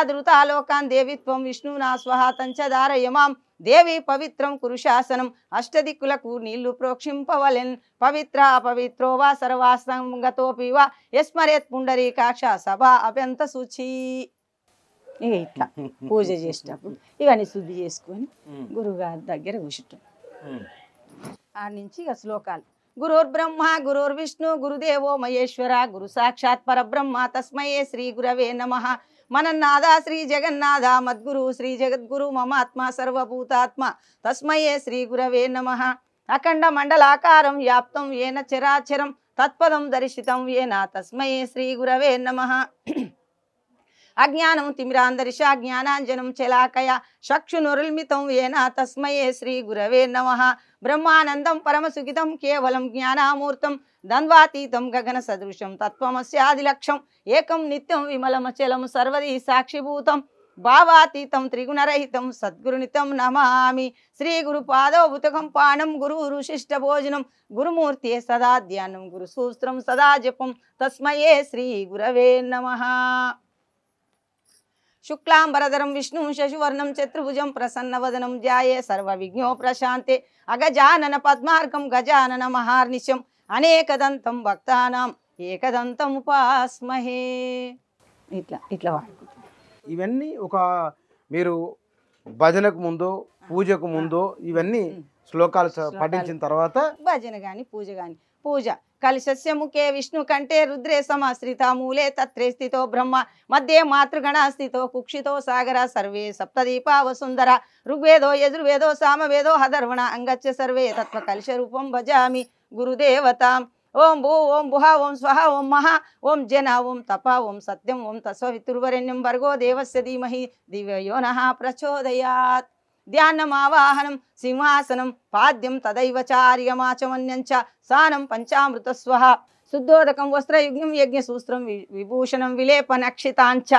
ధృతాలోకాన్ దేవిత్వం విష్ణునా స్వహ తంచదారయమాం దేవి పవిత్రం కురుశాసనం అష్టదిక్కులకు నీళ్లు ప్రోక్షింపవలెన్ పవిత్ర అపవిత్రో వా సర్వాసంగతోపి వా యస్మరేత్ పుండరీకాక్ష సభ అభ్యంత శుచి ఇక ఇట్లా పూజ చేసేటప్పుడు ఇవన్నీ శుద్ధి చేసుకొని గురువుగారి దగ్గర కూర్చుంటాం ఆ నుంచి ఇక శ్లోకాలు గురుర్ బ్రహ్మ గురుర్ విష్ణు గురుదేవో మహేశ్వర గురు సాక్షాత్ పరబ్రహ్మ తస్మయే శ్రీ గురవే నమ మనన్నాథ శ్రీ జగన్నాథ మద్గురు శ్రీ జగద్గురు మమాత్మ సర్వభూతాత్మ తస్మయే శ్రీ గురవే నమ అఖండ మండలాకారం వ్యాప్తం ఏన చరాచరం తత్పదం దర్శితం ఏనా తస్మయే శ్రీ గురవే నమ अज्ञानं तिमिरान्दर्शा ज्ञानाञ्जनं चलाकया चक्षुनुरुल्मितं येन तस्मये श्रीगुरवे नमः ब्रह्मानन्दं परमसुखितं केवलं ज्ञानामूर्तं दन्वातीतं गगनसदृशं तत्त्वमस्यादिलक्ष्यम् एकं नित्यं विमलमचलं सर्वदी साक्षिभूतं భావాతీతం త్రిగుణరహితం సద్గురునితం నమామి శ్రీ గురుపాదో ఉతకం పాణం గురు ఋషిష్ట భోజనం గురుమూర్తి సదా ధ్యానం గురుసూస్త్రం సదా జపం తస్మయే శ్రీ గురవే నమ శుక్లాంబరధరం విష్ణు శశువర్ణం చతుర్భుజం ప్రసన్నవదనం ధ్యాయే సర్వ విఘ్నో ప్రశాంతే అగజానన పద్మార్గం గజానన మహార్నిశం అనేకదంతం భక్తానాం ఏకదంతం ఉపాస్మహే ఇట్లా ఇట్లా ఇవన్నీ ఒక మీరు భజనకు ముందో పూజకు ముందో ఇవన్నీ శ్లోకాలు పఠించిన తర్వాత భజన కానీ పూజ కానీ పూజ కలిశస్యముఖే విష్ణు కంటే రుద్రే సమాశ్రిత మూలే తత్రే స్థితో బ్రహ్మ మధ్యే మాతృగణ స్థితో కుక్షితో సాగర సర్వే సప్తదీపా వసుందర ఋగ్వేదో యజుర్వేదో సామవేదో హధర్వణ అంగచ్చ సర్వే తత్వ కలిశ రూపం భజామి గురుదేవతాం ఓం భూ ఓం భుహ ఓం స్వహ ఓం మహ ఓం జన ఓం తప ఓం సత్యం ఓం తస్వ పితుర్వరణ్యం భర్గో దేవస్య ధీమహి దివ్యయో నః ప్రచోదయాత్ ధ్యానమావాహనం సింహాసనం పాద్యం తదైవచార్యమాచమన్యంచ సానం పంచామృతస్వ శుద్ధోదకం వస్త్రయుగ్ఞం యజ్ఞసూస్త్రం విభూషణం విలేపనక్షితాంచ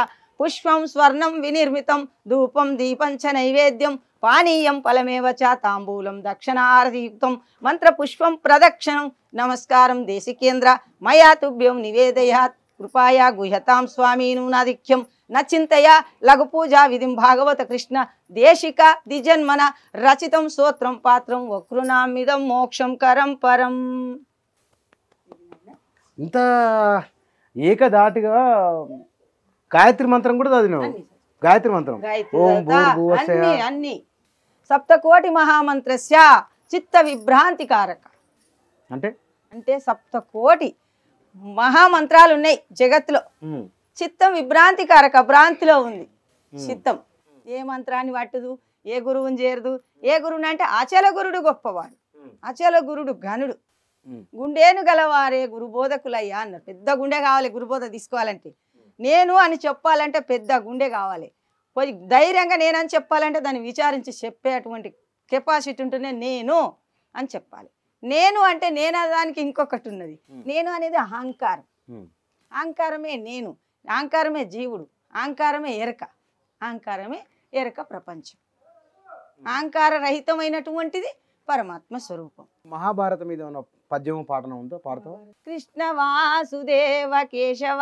పుష్పం స్వర్ణం వినిర్మితం ధూపం దీపంచ నైవేద్యం పానీయం ఫలమేవ చ తాంబూలం దక్షిణారతియుక్తం మంత్రపుష్పం ప్రదక్షిణం నమస్కారం దేశికేంద్ర మయా తుభ్యం నివేదయాత్ కృపాయా గుహ్యతాం స్వామీనూనాధిక్యం నచ్చింతయ లఘు పూజా విధిం భాగవత కృష్ణ దేశిక దిజన్మన రచితం సూత్రం పాత్రం వక్రునామిదం మోక్షం కరం పరం ఇంత ఏకదాటిగా గాయత్రి మంత్రం కూడా చదివినావు గాయత్రి మంత్రం అన్ని అన్ని సప్తకోటి మహామంత్రస్య చిత్త కారక అంటే అంటే సప్తకోటి మహామంత్రాలు ఉన్నాయి జగత్తులో చిత్తం విభ్రాంతికారక భ్రాంతిలో ఉంది చిత్తం ఏ మంత్రాన్ని పట్టదు ఏ గురువుని చేరదు ఏ గురువుని అంటే అచల గురుడు గొప్పవాడు అచల గురుడు ఘనుడు గుండెను గలవారే గురు బోధకులయ్యా అన్నారు పెద్ద గుండె కావాలి గురుబోధ తీసుకోవాలంటే నేను అని చెప్పాలంటే పెద్ద గుండె కావాలి పోయి ధైర్యంగా నేనని చెప్పాలంటే దాన్ని విచారించి చెప్పేటువంటి కెపాసిటీ ఉంటేనే నేను అని చెప్పాలి నేను అంటే నేను దానికి ఇంకొకటి ఉన్నది నేను అనేది అహంకారం అహంకారమే నేను అహంకారమే జీవుడు అహంకారమే ఎరక అహంకారమే ఎరక ప్రపంచం అహంకార రహితమైనటువంటిది పరమాత్మ స్వరూపం మహాభారతం మీద ఉన్న పద్యము పాటన ఉందో పాడతాం కృష్ణ వాసుదేవ కేశవ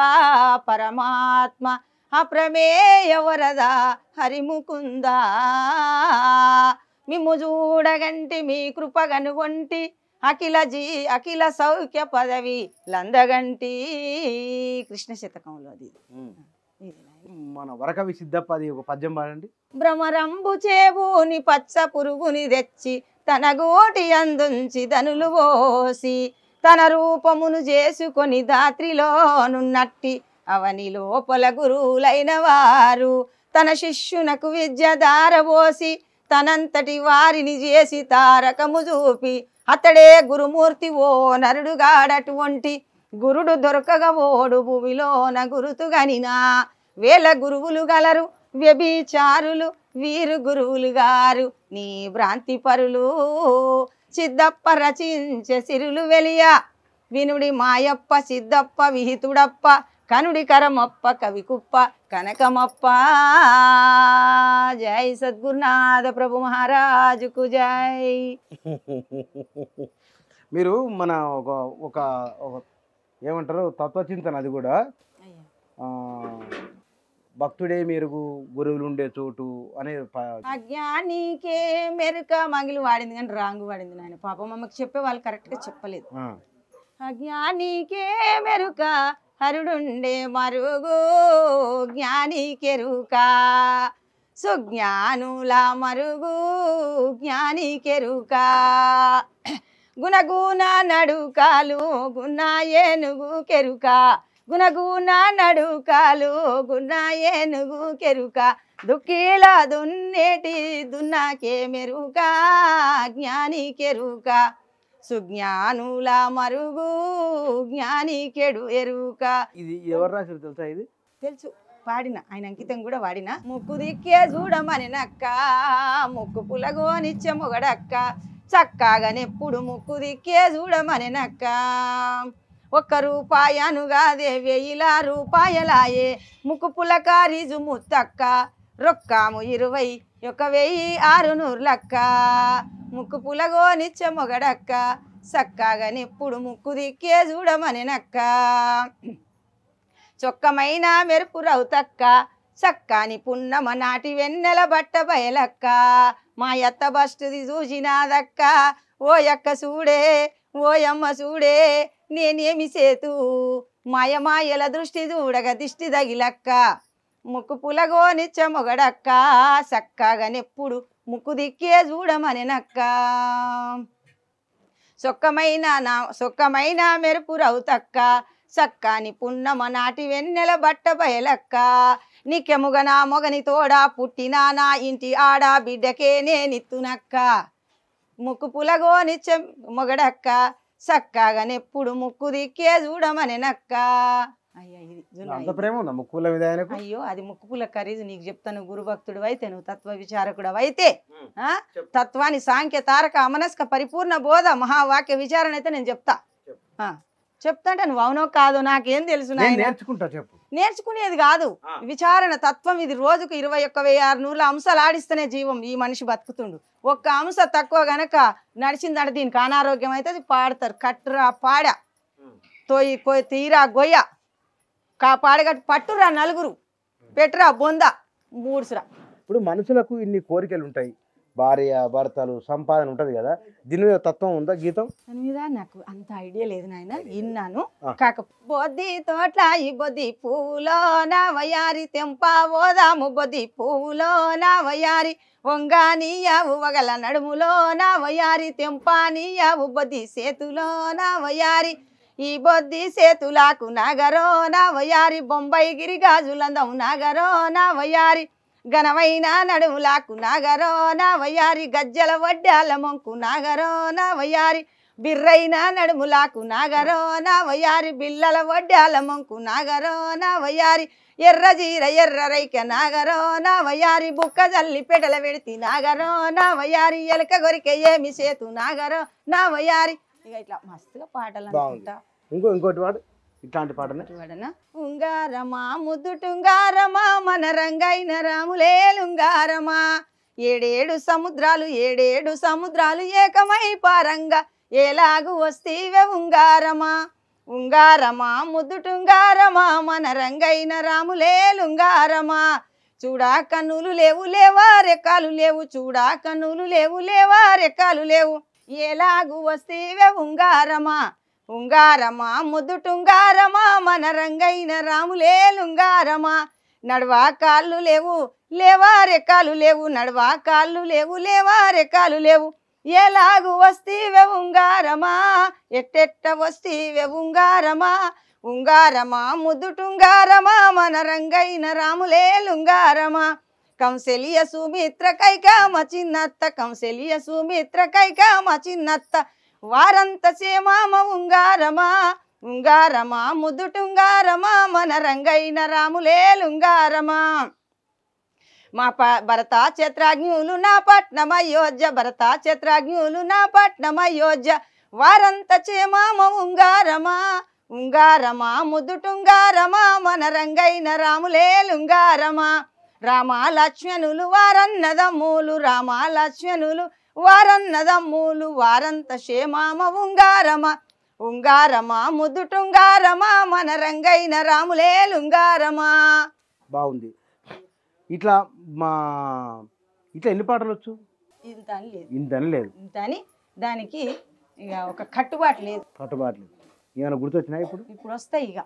పరమాత్మ అప్రమేయ వరద హరిముకుంద మిమ్ము చూడగంటి మీ కృపగనుగొంటి అఖిల జీ అఖిల సౌఖ్య పదవి లందగంటి కృష్ణ శతకంలో అది మన వరకవి సిద్ధప్పది ఒక పద్యం పాడండి భ్రమరంబు చేవుని పచ్చ పురుగుని తెచ్చి తన గోటి అందుంచి ధనులు పోసి తన రూపమును చేసుకొని దాత్రిలోనున్నట్టి అవని లోపల గురువులైన వారు తన శిష్యునకు విద్య దారబోసి తనంతటి వారిని చేసి తారకము చూపి అతడే గురుమూర్తి ఓ నరుడుగాడటువంటి గురుడు దొరకగ ఓడు భూమిలోన గురుతుగనినా వేల గురువులు గలరు వ్యభిచారులు వీరు గురువులు గారు నీ భ్రాంతి పరులు సిద్ధప్ప రచించే సిరులు వెలియ వినుడి మాయప్ప సిద్ధప్ప విహితుడప్ప కనుడి కరమప్ప కవికుప్ప కనకమప్ప జై సద్గురునాథ ప్రభు మహారాజుకు జై మీరు మన ఒక ఒక ఏమంటారు తత్వచింతన అది కూడా భక్తుడే మెరుగు గురువులు ఉండే చోటు అనే అజ్ఞానికే మెరుక మంగిలి వాడింది కానీ రాంగు వాడింది నాయన పాపం అమ్మకి చెప్పే వాళ్ళు కరెక్ట్గా చెప్పలేదు అజ్ఞానికే మెరుక హరుడుండే మరుగు జ్ఞానికెరుక కెరుక సుజ్ఞానుల మరుగు జ్ఞానికెరుక గుణగుణ నడుకాలు గుణ ఏనుగు కెరుక గుణగుణ నడుకాలు గుణ ఏనుగు కెరుక దుఃఖీల దున్నేటి దున్నాకే మెరుక జ్ఞానికెరుక సుజ్ఞానుల మరుగు జ్ఞానికెడు ఎరుక ఇది ఎవరు రాశారు తెలుసా ఇది తెలుసు పాడిన ఆయన అంకితం కూడా వాడిన ముక్కు దిక్కే చూడమని నక్క ముక్కు పులగో నిత్య మొగడక్క నెప్పుడు ముక్కు దిక్కే చూడమని నక్క ఒక్క దేవే ఇలా రూపాయలాయే ముక్కు పులక రిజు ముత్తక్క రొక్కాము ఇరవై ఒక వెయ్యి ఆరు నూర్లక్క ముక్కు పులగో నిచ్చ మొగడక్క సక్కాగా నిప్పుడు ముక్కు దిక్కే చూడమని నక్క చొక్కమైన మెరుపు రౌతక్క చక్కని పున్నమ నాటి వెన్నెల బట్ట బయలక్క మా ఎత్త బస్టుది చూసినాదక్క ఓ యక్క చూడే అమ్మ చూడే నేనేమి సేతు మాయమాయల దృష్టి చూడగ దిష్టి తగిలక్క ముక్కు పులగోనిచ్చ మొగడక్క చక్కగానెప్పుడు ముక్కు దిక్కే చూడమని నక్క సొక్కమైన నా సొక్కమైన మెరుపు రౌతక్క చక్కని పున్నమ నాటి వెన్నెల బట్ట బయలక్క నీకెముగ నా మొగని తోడా పుట్టినా నా ఇంటి ఆడా బిడ్డకే నేనిత్తునక్క ముక్కు పులగోనిచ్చ మొగడక్క చక్కగానెప్పుడు ముక్కు దిక్కే చూడమని నక్కా అయ్యో అది ముక్కుల ఖరీదు నీకు చెప్తాను గురుభక్తుడు అయితే నువ్వు తత్వ విచారకుడు అయితే తత్వాన్ని సాంఖ్య తారక అమనస్క పరిపూర్ణ బోధ మహావాక్య విచారణ అయితే నేను చెప్తా చెప్తాంటే నువ్వు అవునో కాదు నాకేం తెలుసు నేర్చుకునేది కాదు విచారణ తత్వం ఇది రోజుకు ఇరవై ఒక్క వెయ్యి ఆరు నూరుల అంశాలు ఆడిస్తేనే జీవం ఈ మనిషి బతుకుతుండు ఒక్క అంశ తక్కువ గనక నడిచిందంటే దీనికి అనారోగ్యం అయితే పాడతారు కట్టురా పాడ తోయి తీరా గొయ్య కాపాడగట్టు పట్టురా నలుగురు పెట్టురా బొంద మూడుసురా ఇప్పుడు మనుషులకు ఇన్ని కోరికలు ఉంటాయి భార్య భర్తలు సంపాదన ఉంటది కదా దీని మీద తత్వం ఉందా గీతం దాని మీద నాకు అంత ఐడియా లేదు నాయన విన్నాను కాక బొద్ది తోట ఈ బొద్ది పూలో నా వయారి తెంపా ఓదాము బొద్ది పూలో నా వయారి వంగానీయావు వగల నడుములో నా వయారి తెంపానీయావు బొద్ది సేతులో నా వయారి ఈ బొద్ది సేతులాకు నాగరో నా వయారి బొంబాయి గిరి గాజులందం నాగరో నా వయారి ఘనమైన నడువులాకు నాగరో నా వయారి గజ్జల వడ్డాల మొంకు నాగరో నా వయారి బిర్రైన నడుములాకు నాగరో నా వయారి బిల్లల వడ్డాల మొంకు నాగరో నా వయారి ఎర్ర జీర ఎర్ర రైక నాగరో నా వయారి బుక్క జల్లి పెడల వెడితి నాగరో నా వయారి ఎలక గొరికే ఏమి సేతు నాగరో నా వయారి ఇక ఇట్లా మస్తుగా పాటలు అనుకుంటా ఇంకో ఇంకోటి వాడు ఇట్లాంటి పాటనే ఉంగారమా ముద్దుటుంగారమా మన రంగైన రాములేలుంగారమా ఏడేడు సముద్రాలు ఏడేడు సముద్రాలు ఏకమై పారంగా ఏలాగు వస్తీవే ఉంగారమా ఉంగారమా ముద్దుటుంగారమా మన రంగైన రాములేలుంగారమా చూడా కన్నులు లేవు లేవా రెక్కలు లేవు చూడా కన్నులు లేవు లేవా రెక్కలు లేవు ఎలాగు వస్తేవే ఉంగారమా ఉంగారమా ముద్దుటుంగారమా మన రంగైన రాములే లుంగారమా నడవా కాళ్ళు లేవు లేవా రెక్కాలు లేవు నడవా కాళ్ళు లేవు లేవా రెక్కాలు లేవు ఎలాగు వస్తీవే ఉంగారమా ఎట్టెట్ట వస్తీవే ఉంగారమా ఉంగారమా ముద్దుటుంగారమా మన రంగైన రాములే లుంగారమా కంసెలియ సుమిత్ర కైక మా చిన్నత్త కంసెలియ సుమిత్ర కైక మా చిన్నత్త వారంత సేమామ ఉంగారమా ఉంగారమా ముదుటుంగారమా మన రంగైన రాములేలుంగారమా మా ప భరత చేత్రాజ్ఞులు నా పట్నం అయోధ్య భరత చేత్రాజ్ఞులు నా పట్నం అయోధ్య వారంత చేమామ ఉంగారమా ఉంగారమా ముదుటుంగారమా మన రంగైన రాములేలుంగారమా రామాలక్ష్మణులు వారన్నదమ్ములు రామాలక్ష్మణులు వారన్నదమ్ములు వారంత క్షేమామ ఉంగారమ ఉంగారమా ముదుటుంగారమా మన రంగైన రాములే లుంగారమా బాగుంది ఇట్లా మా ఇట్లా ఎన్ని పాటలు వచ్చు అని లేదు ఇంతని లేదు ఇంతని దానికి ఇక ఒక కట్టుబాటు లేదు కట్టుబాటు లేదు ఏమైనా గుర్తొచ్చినాయి ఇప్పుడు ఇప్పుడు వస్తాయి ఇక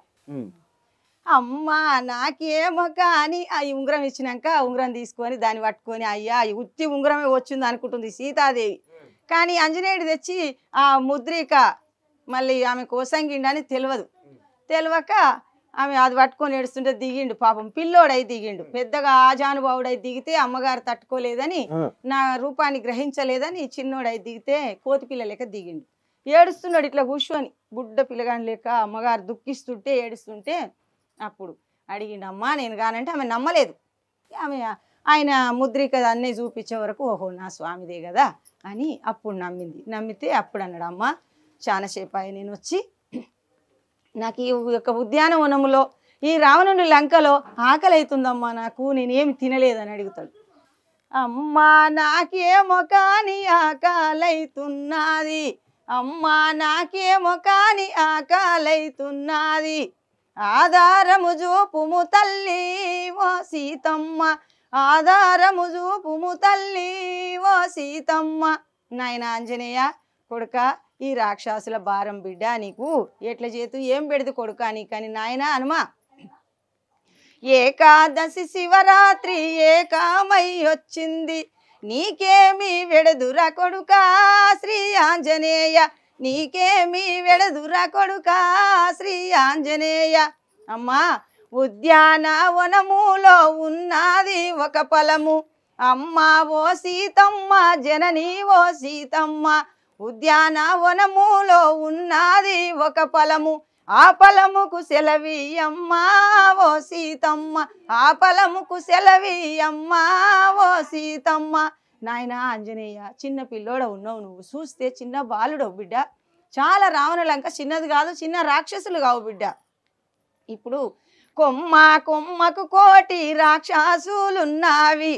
అమ్మా నాకేమో కానీ ఆ ఉంగరం ఇచ్చినాక ఉంగరం తీసుకొని దాన్ని పట్టుకొని అయ్యా ఉత్తి ఉంగరమే వచ్చింది అనుకుంటుంది సీతాదేవి కానీ అంజనేయుడు తెచ్చి ఆ ముద్రిక మళ్ళీ ఆమె కోసంగిండని తెలియదు తెలియక ఆమె అది పట్టుకొని ఏడుస్తుంటే దిగిండు పాపం పిల్లోడై దిగిండు పెద్దగా ఆజానుభావుడై దిగితే అమ్మగారు తట్టుకోలేదని నా రూపాన్ని గ్రహించలేదని చిన్నోడై దిగితే కోతి పిల్ల లెక్క దిగిండు ఏడుస్తున్నాడు ఇట్లా కూర్చొని బుడ్డ పిల్లగాని లేక అమ్మగారు దుఃఖిస్తుంటే ఏడుస్తుంటే అప్పుడు అడిగిండమ్మా నేను కానంటే ఆమె నమ్మలేదు ఆమె ఆయన ముద్రిక అన్నీ చూపించే వరకు ఓహో నా స్వామిదే కదా అని అప్పుడు నమ్మింది నమ్మితే అప్పుడు అన్నాడు అమ్మ చాలాసేపు ఆయన నేను వచ్చి నాకు ఈ యొక్క ఉద్యానవనంలో ఈ రావణుని లంకలో ఆకలి అవుతుందమ్మా నాకు నేనేమి తినలేదని అడుగుతాడు అమ్మా నాకేమో కానీ ఆకలైతున్నది అమ్మా నాకేమో కానీ ఆకలైతున్నది ఆధారము చూపుము తల్లి ఓ సీతమ్మ ఆధారము చూపుము తల్లి ఓ సీతమ్మ నాయన ఆంజనేయ కొడుక ఈ రాక్షసుల భారం బిడ్డ నీకు ఎట్ల చేతు ఏం పెడదు కొడుక నీకని నాయన హనుమా ఏకాదశి శివరాత్రి ఏకామై వచ్చింది నీకేమి వెడదురా కొడుక శ్రీ ఆంజనేయ నీకేమి వెడదురా కొడుక శ్రీ ఆంజనేయ అమ్మా ఉద్యాన వనములో ఉన్నది ఒక పొలము అమ్మ ఓ సీతమ్మ జనని ఓ సీతమ్మ ఉద్యాన వనములో ఉన్నది ఒక పొలము ఆ పొలముకు సెలవీయమ్మ ఓ సీతమ్మ ఆ పొలముకు సెలవీయమ్మ ఓ సీతమ్మ నాయన ఆంజనేయ చిన్న పిల్లోడవు ఉన్నావు నువ్వు చూస్తే చిన్న బాలుడవు బిడ్డ చాలా రావణ లంక చిన్నది కాదు చిన్న రాక్షసులు కావు బిడ్డ ఇప్పుడు కొమ్మ కొమ్మకు కోటి రాక్షసులున్నావి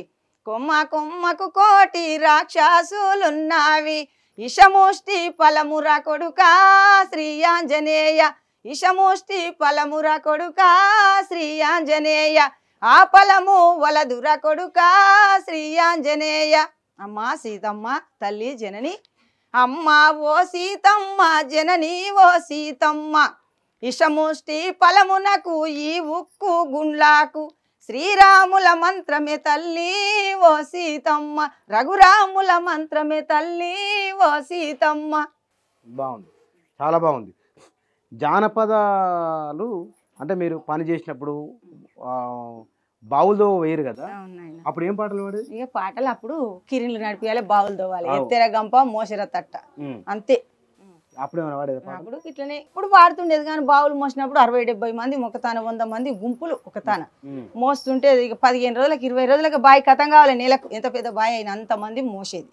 కొమ్మ కొమ్మకు కోటి రాక్షసులున్నావి ఇషముష్టి పలముర కొడుక శ్రీ ఆంజనేయ ఇషముష్టి పలముర కొడుక శ్రీ ఆంజనేయ ఆ పలము వలదుర కొడుక శ్రీ ఆంజనేయ అమ్మా సీతమ్మ తల్లి జనని అమ్మ ఓ సీతమ్మ జనని ఓ సీతమ్మ ఇషముష్టి ఫలమునకు ఈ ఉక్కు గుండ్లాకు శ్రీరాముల మంత్రమే తల్లి ఓ సీతమ్మ రఘురాముల మంత్రమే తల్లి ఓ సీతమ్మ బాగుంది చాలా బాగుంది జానపదాలు అంటే మీరు పని చేసినప్పుడు బావులు వేయరు కదా అప్పుడు ఏం పాటలు పాడు ఇక పాటలు అప్పుడు కిరిలు నడిపియాలి బావులు తోవాలి ఎత్తెర గంప మోసర తట్ట అంతే అప్పుడు అప్పుడు ఇట్లనే ఇప్పుడు పాడుతుండేది కానీ బావులు మోసినప్పుడు అరవై డెబ్బై మంది మొక్కతాన వంద మంది గుంపులు ఒకతాన మోస్తుంటే ఇక పదిహేను రోజులకు ఇరవై రోజులకు బాయి కథం కావాలి నెలకు ఎంత పెద్ద బాయి అయిన అంత మంది మోసేది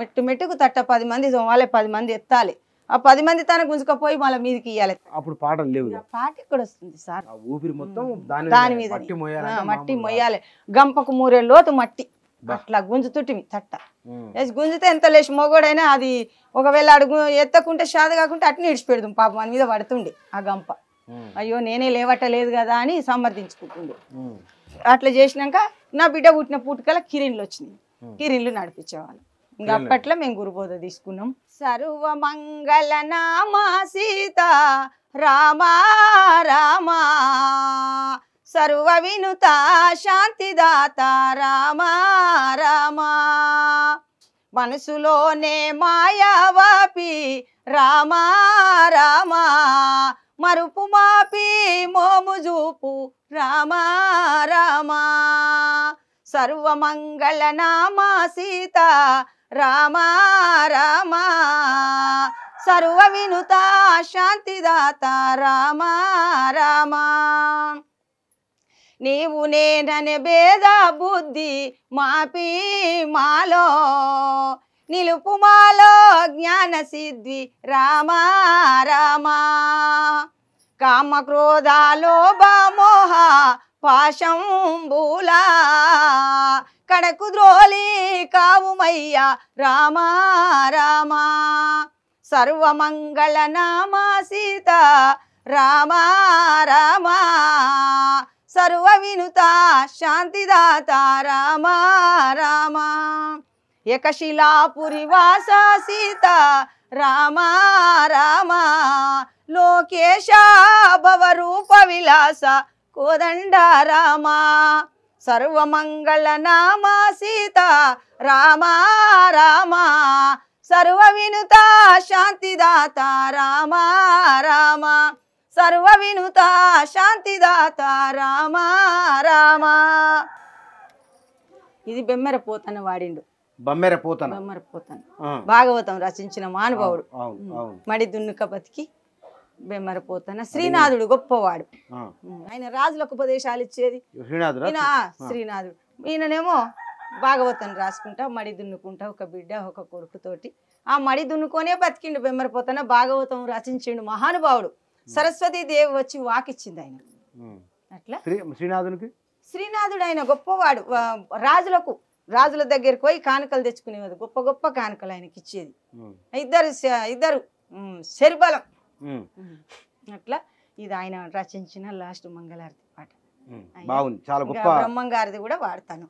మెట్టు మెట్టుకు తట్ట పది మంది వాళ్ళే పది మంది ఎత్తాలి ఆ పది మంది తన గుంజుకపోయి మళ్ళీ మీదకి ఇయ్యాలి అప్పుడు పాటలు లేవు పాట ఇక్కడ వస్తుంది సార్ ఊపిరి మొత్తం దాని మీద మట్టి మొయ్యాలి గంపకు మూరే లోతు మట్టి అట్లా గుంజుతుంటిమి తట్ట వేసి గుంజితే ఎంత లేచి మొగోడైనా అది ఒకవేళ అడుగు ఎత్తకుంటే షాద కాకుంటే అట్ని ఇడిచిపెడదాం పాప మన మీద పడుతుండే ఆ గంప అయ్యో నేనే లేవట్టలేదు కదా అని సమర్థించుకుంటుండే అట్లా చేసినాక నా బిడ్డ పుట్టిన పుట్టుకల కిరీన్లు వచ్చినాయి కిరీన్లు నడిపించేవాళ్ళు ఇంకా అప్పట్లో మేము గురుబోధ తీసుకున్నాం సర్వమంగళ నామా సీత రామా రామా సర్వ వినుత శాంతిదాత రామా రామా మనసులోనే మాయావాపి రామా రామా మరుపు మాపి మోము చూపు రామా రామా నామా సీత రామా రామా సర్వ వినుత శాంతిదాత రామా రామా నీవు నేనని భేద బుద్ధి మాపి మాలో నిలుపుమాలో జ్ఞాన సిద్ధి రామా రామా కామ క్రోధాలో మోహ పాశంబూలా కడకు ద్రోలి కావుమయ్యా రామా రామా సర్వమంగళ నామా సీత రామా రామా సర్వ వినుత శాంతిదాత రామా రామా వాస సీత రామా రామా లోకేశ భవరూప విలాస కోదండారామా సర్వమంగళ నామా సీత రామా రామా సర్వ వినుత శాంతిదాత రామా రామా సర్వ వినుత శాంతిదాత రామా రామా ఇది బెమ్మెర పోతన వాడిండు బమ్మెర పోతన బమ్మెర పోతన భాగవతం రచించిన మానుభావుడు మడి దున్నుక బతికి బెమ్మరపోతాన శ్రీనాథుడు గొప్పవాడు ఆయన రాజులకు ఉపదేశాలు ఇచ్చేది శ్రీనాథుడు ఈయననేమో భాగవతం రాసుకుంటా మడి దున్నుకుంటా ఒక బిడ్డ ఒక కొడుకుతోటి ఆ మడి దున్నుకొనే బతికిండు బెమ్మరపోతాన భాగవతం రచించిండు మహానుభావుడు సరస్వతి దేవి వచ్చి వాకిచ్చింది ఆయన అట్లా శ్రీనాథునికి శ్రీనాథుడు ఆయన గొప్పవాడు రాజులకు రాజుల దగ్గరికి పోయి కానుకలు తెచ్చుకునేవాడు గొప్ప గొప్ప కానుకలు ఆయనకి ఇచ్చేది ఇద్దరు ఇద్దరు శరిబలం అట్లా ఇది ఆయన రచించిన లాస్ట్ మంగళారతి పాట బాగుంది చాలా గొప్ప బ్రహ్మంగారిది కూడా వాడతాను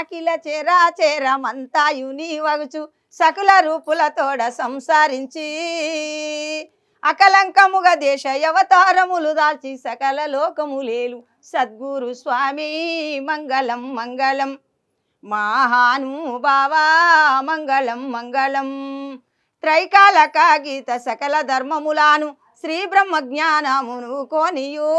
అఖిల చేరా చేరమంతా యుని వగుచు సకుల రూపులతో సంసారించి అకలంకముగా దేశ అవతారములు దాల్చి సకల లోకము లేలు సద్గురు స్వామి మంగళం మంగళం మహాను బావా మంగళం మంగళం త్రైకాల కాగిత సకల ధర్మములాను శ్రీ బ్రహ్మ జ్ఞానమును కోనియో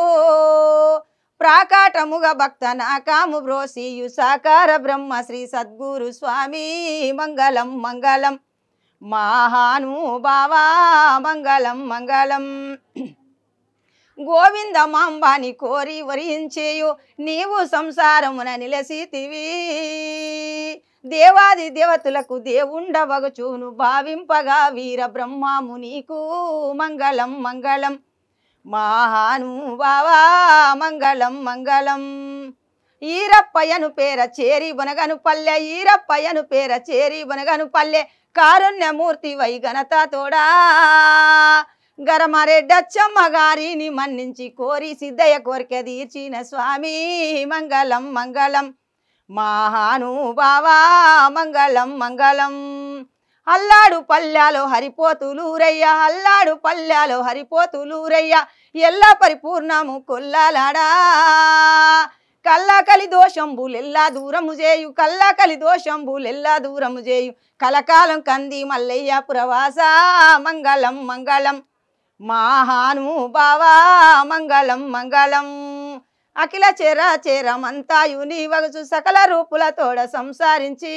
ప్రాకాటముగ భక్త నాకాము బ్రోసియు సాకార బ్రహ్మ శ్రీ సద్గురు స్వామి మంగళం మంగళం మహానుభావా మంగళం మంగళం గోవిందమాంబాని కోరి వరించేయు నీవు సంసారమున నిలసితివి దేవాది దేవతలకు దేవుండవగచూను భావింపగా వీర నీకు మంగళం మంగళం మహాను బావా మంగళం మంగళం ఈరప్పయను పేర చేరి బొనగను పల్లె ఈరప్పయను పేర చేరి బొనగను పల్లె కారుణ్యమూర్తి వై ఘనత తోడా గరమరెడ్డచ్చమ్మ గారిని మన్నించి కోరి సిద్ధయ్య కోరిక తీర్చిన స్వామి మంగళం మంగళం మహానుభావా మంగళం మంగళం అల్లాడు పల్లెలో హరిపోతులూరయ్య అల్లాడు పల్లెలో హరిపోతులూరయ్య ఎల్ల పరిపూర్ణము కొల్లలాడా కల్లాకలి దోషంబులెల్లా దూరము చేయు కల్లాకలి దోషంబులెల్లా దూరము చేయు కలకాలం కంది మల్లయ్య ప్రవాస మంగళం మంగళం మహానుభావా మంగళం మంగళం అఖిల చేర చేరమంతాయుని వగసు సకల రూపుల తోడ సంసారించి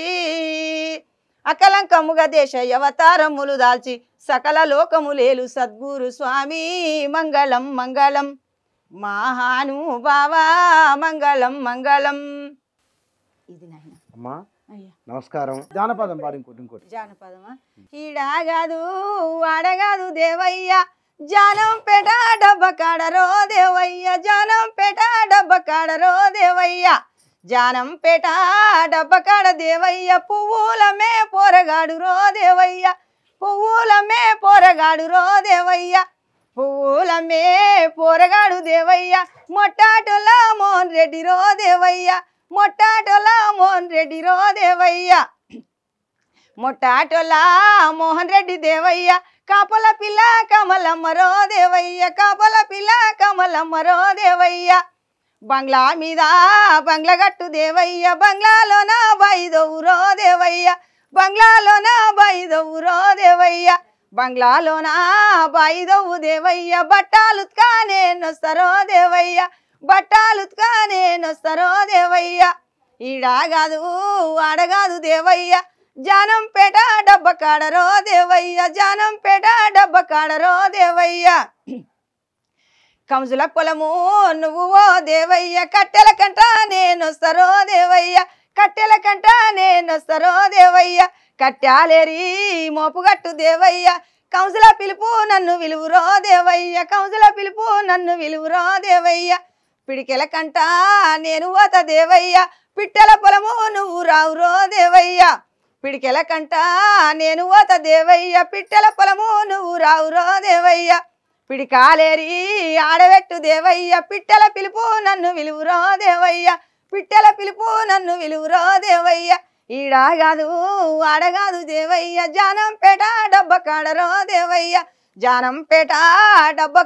అకలంకముగ దేశ అవతారములు దాల్చి సకల లోకములేలు సద్గురు స్వామి మంగళం మంగళం మహాను బావా మంగళం మంగళం ఇది అమ్మా నమస్కారం జానపదం పాడు ఇంకోటి ఇంకోటి జానపదమా ఈడాగాదు ఆడగాదు దేవయ్య జనం పెట డబ్బకాడరో దేవయ్య జనం పెట డబ్బకాడరో దేవయ్య జనం పెట డబ్బకాడ దేవయ్య పువ్వులమే పోరగాడు రో దేవయ్య పువ్వులమే పోరగాడు రో దేవయ్య పువ్వులమే పోరగాడు దేవయ్య మొట్టాటుల మోహన్ రెడ్డి రో దేవయ్య మొట్టాటుల మోహన్ రెడ్డి రో దేవయ్య మొట్టాటుల మోహన్ రెడ్డి దేవయ్య కాపల పిల్ల కమల మరో దేవయ్య కాపల పిల్ల కమల మరో దేవయ్య బంగ్లా మీద బంగ్లా గట్టు దేవయ్య బంగ్లాలోన బైదవురో దేవయ్య బంగ్లాలోన బైదవురో దేవయ్య బంగ్లాలోన బైదవు దేవయ్య బట్టాలుత్కా నేనొస్తారో దేవయ్య బట్టాలుత్కా నేనొస్తారో దేవయ్య ఈడా కాదు ఆడగాదు దేవయ్య జానం పేట డబ్బ కాడరో దేవయ్య జానం పేట డబ్బ కాడరో దేవయ్య కంజుల పొలము నువ్వు ఓ దేవయ్య కట్టెల కంట సరో దేవయ్య కట్టెల కంట సరో దేవయ్య కట్టాలేరి మోపుగట్టు దేవయ్య కంజుల పిలుపు నన్ను విలువురో దేవయ్య కంజుల పిలుపు నన్ను విలువురో దేవయ్య పిడికెల కంట నేను ఓత దేవయ్య పిట్టెల పొలము నువ్వు రావురో దేవయ్య పిడికెలకంట నేను ఓత దేవయ్య పిట్టెల పొలము నువ్వు రావురో దేవయ్య పిడికాలేరి ఆడబెట్టు దేవయ్య పిట్టెల పిలుపు నన్ను విలువురో దేవయ్య పిట్టెల పిలుపు నన్ను విలువురో దేవయ్య ఈడా కాదు ఆడగాదు దేవయ్య జానంపేట కాడరో దేవయ్య జానంపేట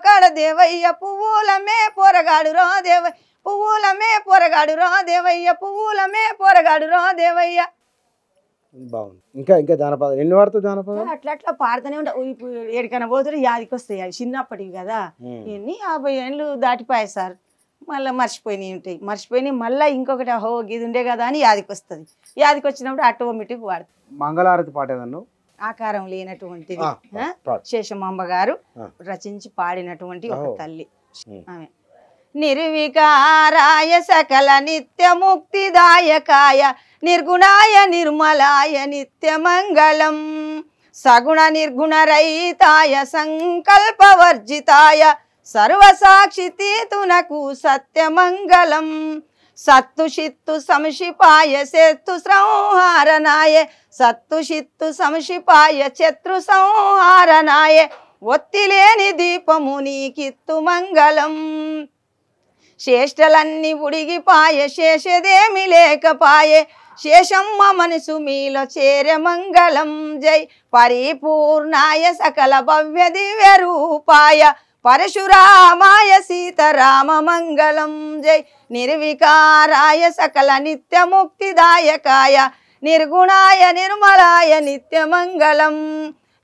కాడ దేవయ్య పువ్వులమే పోరగాడురో దేవయ్య పువ్వులమే పోరగాడురో దేవయ్య పువ్వులమే పోరగాడురో దేవయ్య బాగుంది ఇంకా ఇంకా జానపద ఎన్ని వాడుతావు జానపద అట్లా అట్లా పాడుతూనే ఉంటాయి ఇప్పుడు ఎక్కడికైనా పోతుంది యాదికి వస్తాయి అవి చిన్నప్పటివి కదా ఎన్ని యాభై ఏళ్ళు దాటిపోయాయి సార్ మళ్ళీ మర్చిపోయినాయి ఉంటాయి మర్చిపోయినాయి మళ్ళీ ఇంకొకటి హో గీది ఉండే కదా అని యాదికి వస్తుంది యాదికి వచ్చినప్పుడు ఆటోమేటిక్ వాడుతుంది మంగళారతి పాటేదన్ను ఆకారం లేనటువంటిది శేషమాంబ గారు రచించి పాడినటువంటి ఒక తల్లి ఆమె నిర్వికారాయ సకల నిత్యముక్తిదాయకాయ నిర్గుణాయ నిర్మలాయ నిత్యమంగళం సగుణ నిర్గుణ రహితాయ సంకల్పవర్జితాయ సర్వసాక్షి తీతునకు సత్యమంగళం సత్తు షిత్తు సంశిపాయ శత్తు సంహారనాయ సత్తు షిత్తు సంశిపాయ శత్రు సంహారనాయ ఒత్తిలేని దీపము నీకిత్తు మంగళం చేష్టలన్నీ ఉడిగిపాయే శేషదేమి లేకపాయే శేషమ్మ మనసు మీలో చేర మంగళం జై పరిపూర్ణాయ సకల భవ్య దివ్య రూపాయ పరశురామాయ సీతరామ మంగళం జై నిర్వికారాయ సకల నిత్యముక్తిదాయకాయ నిర్గుణాయ నిర్మలాయ నిత్యమంగళం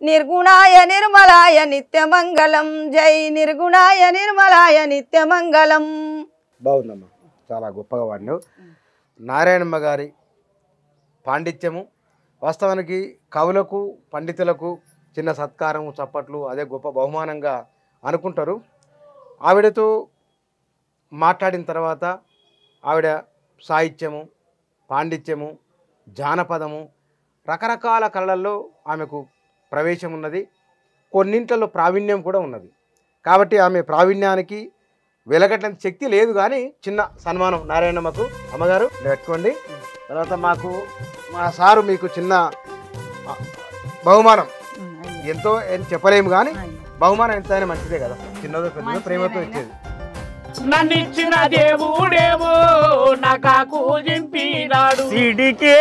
నిర్గుణాయ నిర్మలాయ నిత్యమంగళం జై నిర్గుణాయ నిర్మలాయ నిత్యమంగళం బాగుందమ్మా చాలా గొప్పగా వాడినావు నారాయణమ్మ గారి పాండిత్యము వాస్తవానికి కవులకు పండితులకు చిన్న సత్కారము చప్పట్లు అదే గొప్ప బహుమానంగా అనుకుంటారు ఆవిడతో మాట్లాడిన తర్వాత ఆవిడ సాహిత్యము పాండిత్యము జానపదము రకరకాల కళల్లో ఆమెకు ప్రవేశం ఉన్నది కొన్నింట్లలో ప్రావీణ్యం కూడా ఉన్నది కాబట్టి ఆమె ప్రావీణ్యానికి వెలగట్టిన శక్తి లేదు కానీ చిన్న సన్మానం నారాయణమ్మకు అమ్మగారు పెట్టుకోండి తర్వాత మాకు మా సారు మీకు చిన్న బహుమానం ఎంతో ఏం చెప్పలేము కానీ బహుమానం ఎంతైనా మంచిదే కదా చిన్నదో పెద్దదో ప్రేమతో ఇచ్చేది నన్నిచ్చిన దేవుడేవో నాకు పూజింపినాడు సిడికే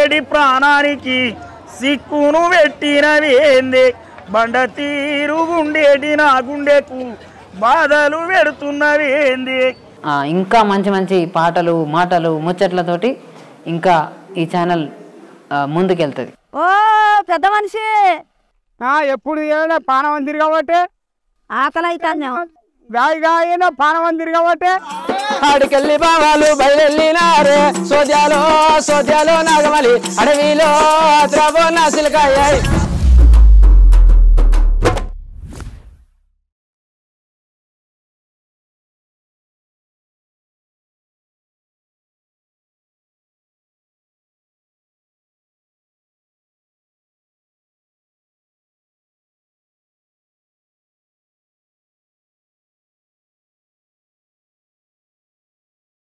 ఏడి ప్రాణానికి సిక్కును పెట్టినవేంది బండ తీరు గుండేటి నా గుండెకు బాధలు పెడుతున్నవేంది ఇంకా మంచి మంచి పాటలు మాటలు ముచ్చట్లతోటి ఇంకా ఈ ఛానల్ ముందుకెళ్తుంది ఓ పెద్ద మనిషి ఎప్పుడు ఏడా పానం అందిరు కాబట్టి ఆకలి అవుతాను గాయన పానవం తిరగబట్టే అడికెళ్ళి బావాలు బయలుదేళ్ళినారు సోద్యాలో సోద్యాలో నాగమలి అడవిలో ద్రవ సిలకాయ